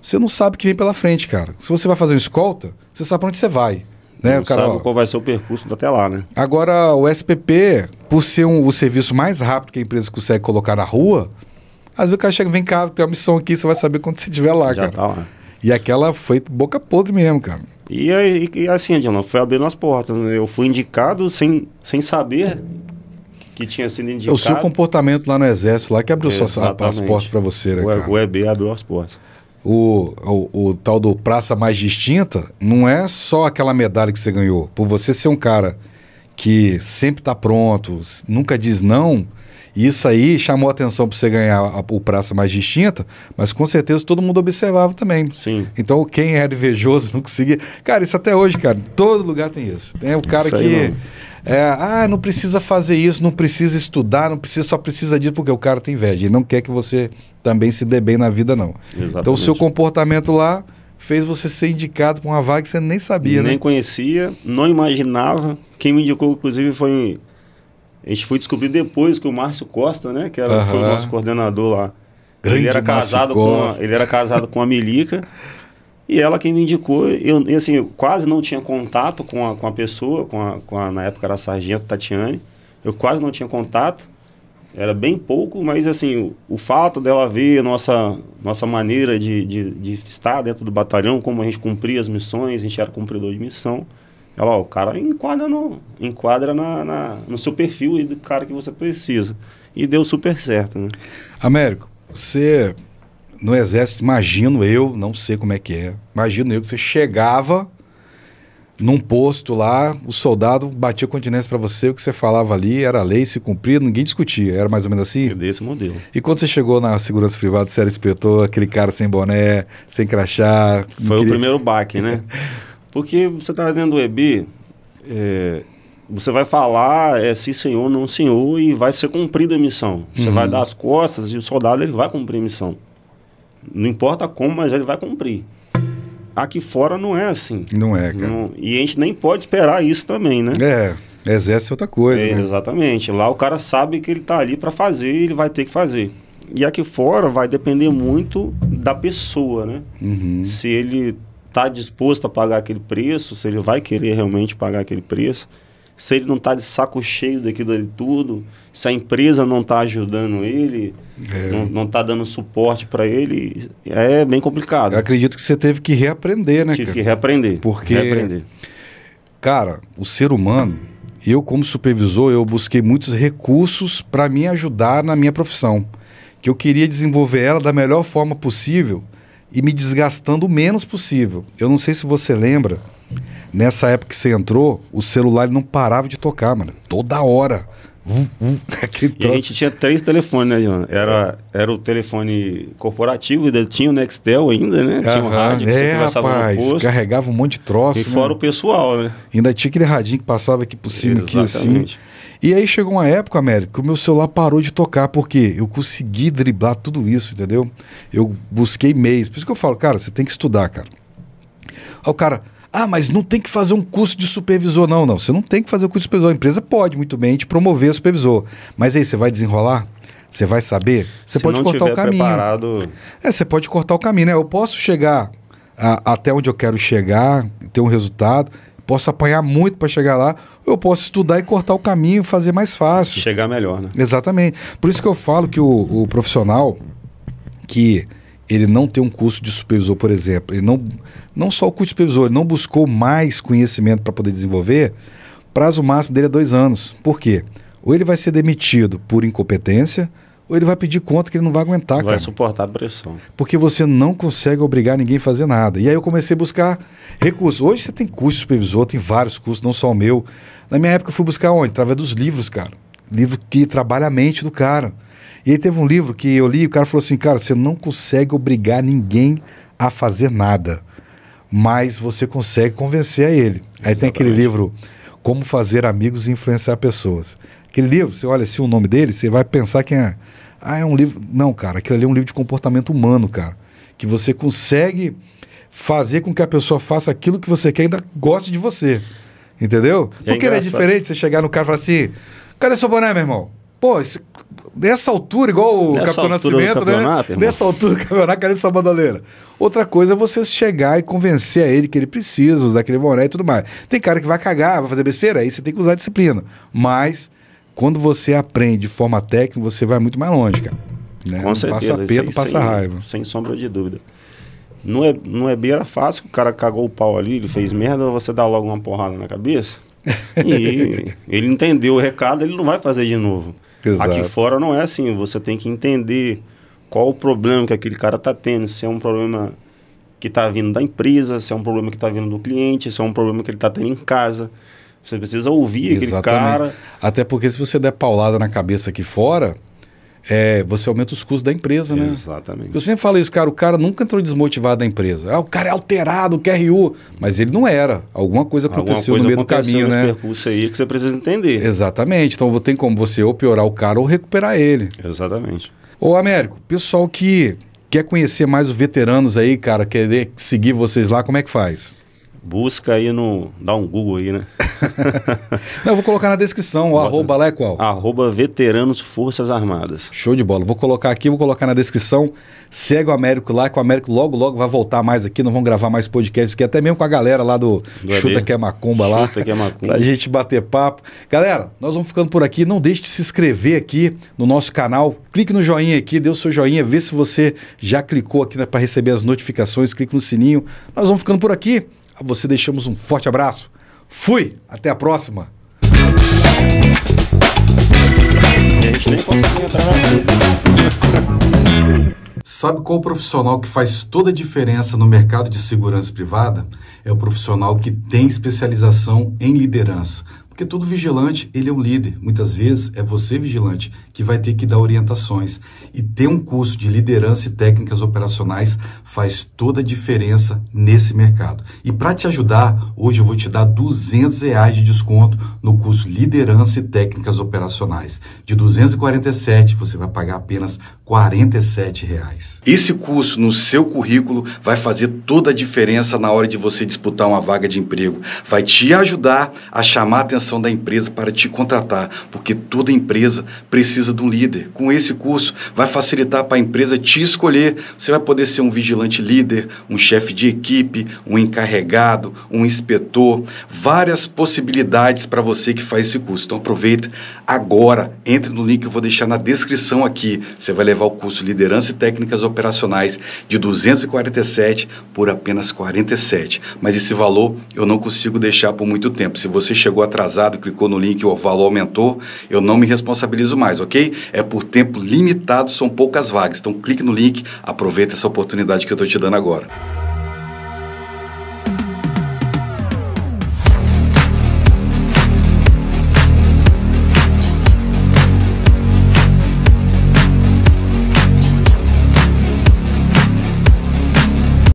você não sabe o que vem pela frente, cara. Se você vai fazer um escolta, você sabe para onde você vai. Né, não cara, sabe qual vai ser o percurso até lá, né? Agora, o SPP, por ser um, o serviço mais rápido que a empresa consegue colocar na rua, às vezes o cara chega, vem cá, tem uma missão aqui, você vai saber quando você estiver lá, Já cara. Tá lá. E aquela foi boca podre mesmo, cara. E, aí, e assim, Adilson, foi abrindo as portas. Né? Eu fui indicado sem, sem saber que tinha sido indicado. É o seu comportamento lá no Exército, lá que abriu é, sua, as portas para você, né, o, cara? O EB abriu as portas. O, o, o, tal do Praça Mais Distinta não é só aquela medalha que você ganhou. Por você ser um cara que sempre está pronto, nunca diz não, isso aí chamou atenção para você ganhar a, o Praça Mais Distinta, mas com certeza todo mundo observava também. Sim. Então quem era é invejoso não conseguia. Cara, isso até hoje, cara, todo lugar tem isso. Tem é o cara isso que. Aí, é, ah, não precisa fazer isso, não precisa estudar, não precisa, só precisa disso, porque o cara tem inveja. e não quer que você também se dê bem na vida, não. Exatamente. Então, o seu comportamento lá fez você ser indicado para uma vaga que você nem sabia, nem né? conhecia, não imaginava. Quem me indicou, inclusive, foi. A gente foi descobrir depois que o Márcio Costa, né? Que era, foi o nosso coordenador lá. Grande ele era Márcio casado Costa. com a, Ele era casado com a Milica. E ela quem me indicou, eu, assim, eu quase não tinha contato com a, com a pessoa, com a, com a, na época era a sargento Tatiane, eu quase não tinha contato, era bem pouco, mas assim, o, o fato dela ver a nossa, nossa maneira de, de, de, estar dentro do batalhão, como a gente cumpria as missões, a gente era cumpridor de missão, ela, ó, o cara enquadra, no, enquadra na, na, no seu perfil e do cara que você precisa. E deu super certo, né? Américo, você no exército, imagino eu, não sei como é que é, imagino eu que você chegava num posto lá, o soldado batia continência para você, o que você falava ali era lei, se cumpria, ninguém discutia, era mais ou menos assim? Desse modelo. E quando você chegou na segurança privada, você era inspetor, aquele cara sem boné, sem crachá... Foi queria... o primeiro baque, né? Porque você tá vendo o EB, é, você vai falar é sim senhor, não senhor, e vai ser cumprida a missão. Você uhum. vai dar as costas e o soldado ele vai cumprir a missão. Não importa como, mas ele vai cumprir. Aqui fora não é assim. Não é, cara. Não, e a gente nem pode esperar isso também, né? É. Exército é outra coisa. É, né? Exatamente. Lá o cara sabe que ele está ali para fazer e ele vai ter que fazer. E aqui fora vai depender muito da pessoa, né? Uhum. Se ele está disposto a pagar aquele preço, se ele vai querer realmente pagar aquele preço se ele não está de saco cheio daquilo ali tudo, se a empresa não está ajudando ele, é. não está dando suporte para ele, é bem complicado. Eu acredito que você teve que reaprender, né? Tive cara? que reaprender. Porque, reaprender. cara, o ser humano, eu como supervisor, eu busquei muitos recursos para me ajudar na minha profissão, que eu queria desenvolver ela da melhor forma possível e me desgastando o menos possível. Eu não sei se você lembra Nessa época que você entrou, o celular não parava de tocar, mano. Toda hora. Uh, uh, e a gente tinha três telefones, né, Ian? Era, era o telefone corporativo, tinha o Nextel ainda, né? Tinha um rádio que é, você rapaz, no posto. carregava um monte de troço. E fora mano. Né? o pessoal, né? Ainda tinha aquele radinho que passava aqui por cima, aqui assim. E aí chegou uma época, Américo, que o meu celular parou de tocar, porque eu consegui driblar tudo isso, entendeu? Eu busquei meios. Por isso que eu falo, cara, você tem que estudar, cara. Aí o cara... Ah, mas não tem que fazer um curso de supervisor, não, não. Você não tem que fazer o curso de supervisor. A empresa pode muito bem te promover a supervisor. Mas aí, você vai desenrolar? Você vai saber? Você Se pode cortar o caminho. Preparado... É, você pode cortar o caminho, né? Eu posso chegar a, até onde eu quero chegar, ter um resultado. Posso apanhar muito para chegar lá, eu posso estudar e cortar o caminho, fazer mais fácil. Chegar melhor, né? Exatamente. Por isso que eu falo que o, o profissional que ele não tem um curso de supervisor, por exemplo, ele não, não só o curso de supervisor, ele não buscou mais conhecimento para poder desenvolver, prazo máximo dele é dois anos. Por quê? Ou ele vai ser demitido por incompetência, ou ele vai pedir conta que ele não vai aguentar. Vai cara. suportar a pressão. Porque você não consegue obrigar ninguém a fazer nada. E aí eu comecei a buscar recursos. Hoje você tem curso de supervisor, tem vários cursos, não só o meu. Na minha época eu fui buscar onde? Através dos livros, cara. Livro que trabalha a mente do cara. E aí teve um livro que eu li e o cara falou assim: cara, você não consegue obrigar ninguém a fazer nada, mas você consegue convencer a ele. Exatamente. Aí tem aquele livro Como Fazer Amigos e Influenciar Pessoas. Aquele livro, você olha assim o nome dele, você vai pensar que é. Ah, é um livro. Não, cara, aquilo ali é um livro de comportamento humano, cara. Que você consegue fazer com que a pessoa faça aquilo que você quer e ainda goste de você. Entendeu? É Porque é diferente você chegar no cara e falar assim: cadê seu boné, meu irmão? Pô, esse, nessa altura, igual o nessa Capitão Nascimento, né? Irmão. Nessa altura do campeonato, cadê essa bandoleira? Outra coisa é você chegar e convencer a ele que ele precisa usar aquele boné e tudo mais. Tem cara que vai cagar, vai fazer besteira, aí você tem que usar disciplina. Mas, quando você aprende de forma técnica, você vai muito mais longe, cara. Né? Com não certeza. Passa pena, passa sem, raiva. Sem sombra de dúvida. Não é, não é beira fácil, o cara cagou o pau ali, ele fez merda, você dá logo uma porrada na cabeça. e ele entendeu o recado, ele não vai fazer de novo. Exato. Aqui fora não é assim, você tem que entender qual o problema que aquele cara está tendo, se é um problema que está vindo da empresa, se é um problema que está vindo do cliente, se é um problema que ele está tendo em casa. Você precisa ouvir Exatamente. aquele cara. Até porque se você der paulada na cabeça aqui fora, é, você aumenta os custos da empresa, né? Exatamente. Eu sempre falo isso, cara, o cara nunca entrou desmotivado da empresa. Ah, o cara é alterado, quer RU. Mas ele não era. Alguma coisa aconteceu Alguma coisa no meio aconteceu do caminho, né? percurso aí que você precisa entender. Exatamente. Então tem como você ou piorar o cara ou recuperar ele. Exatamente. Ô, Américo, pessoal que quer conhecer mais os veteranos aí, cara, querer seguir vocês lá, como é que faz? Busca aí no. dá um Google aí, né? Não, eu vou colocar na descrição. O Bota. arroba lá é qual? Arroba Veteranos Forças Armadas. Show de bola. Vou colocar aqui, vou colocar na descrição. Segue o Américo lá, que o Américo logo, logo vai voltar mais aqui. Não vão gravar mais podcasts aqui, até mesmo com a galera lá do, do Chuta AD. que é Macumba lá. Chuta que é Macumba. pra gente bater papo. Galera, nós vamos ficando por aqui. Não deixe de se inscrever aqui no nosso canal. Clique no joinha aqui, dê o seu joinha, vê se você já clicou aqui né, para receber as notificações. Clique no sininho. Nós vamos ficando por aqui você deixamos um forte abraço. Fui! Até a próxima! Sabe qual profissional que faz toda a diferença no mercado de segurança privada? É o profissional que tem especialização em liderança. Porque todo vigilante, ele é um líder. Muitas vezes é você, vigilante, que vai ter que dar orientações. E ter um curso de liderança e técnicas operacionais faz toda a diferença nesse mercado. E para te ajudar, hoje eu vou te dar 200 reais de desconto no curso Liderança e Técnicas Operacionais. De 247 você vai pagar apenas R$ reais. Esse curso no seu currículo vai fazer toda a diferença na hora de você disputar uma vaga de emprego. Vai te ajudar a chamar a atenção da empresa para te contratar, porque toda empresa precisa de um líder. Com esse curso, vai facilitar para a empresa te escolher. Você vai poder ser um vigilante líder, um chefe de equipe, um encarregado, um inspetor. Várias possibilidades para você que faz esse curso. Então aproveita agora, entre no link que eu vou deixar na descrição aqui. Você vai levar o curso Liderança e Técnicas Operacionais de 247 por apenas 47. Mas esse valor eu não consigo deixar por muito tempo. Se você chegou atrasado, clicou no link, o valor aumentou, eu não me responsabilizo mais, ok? É por tempo limitado, são poucas vagas. Então clique no link, aproveita essa oportunidade que eu estou te dando agora.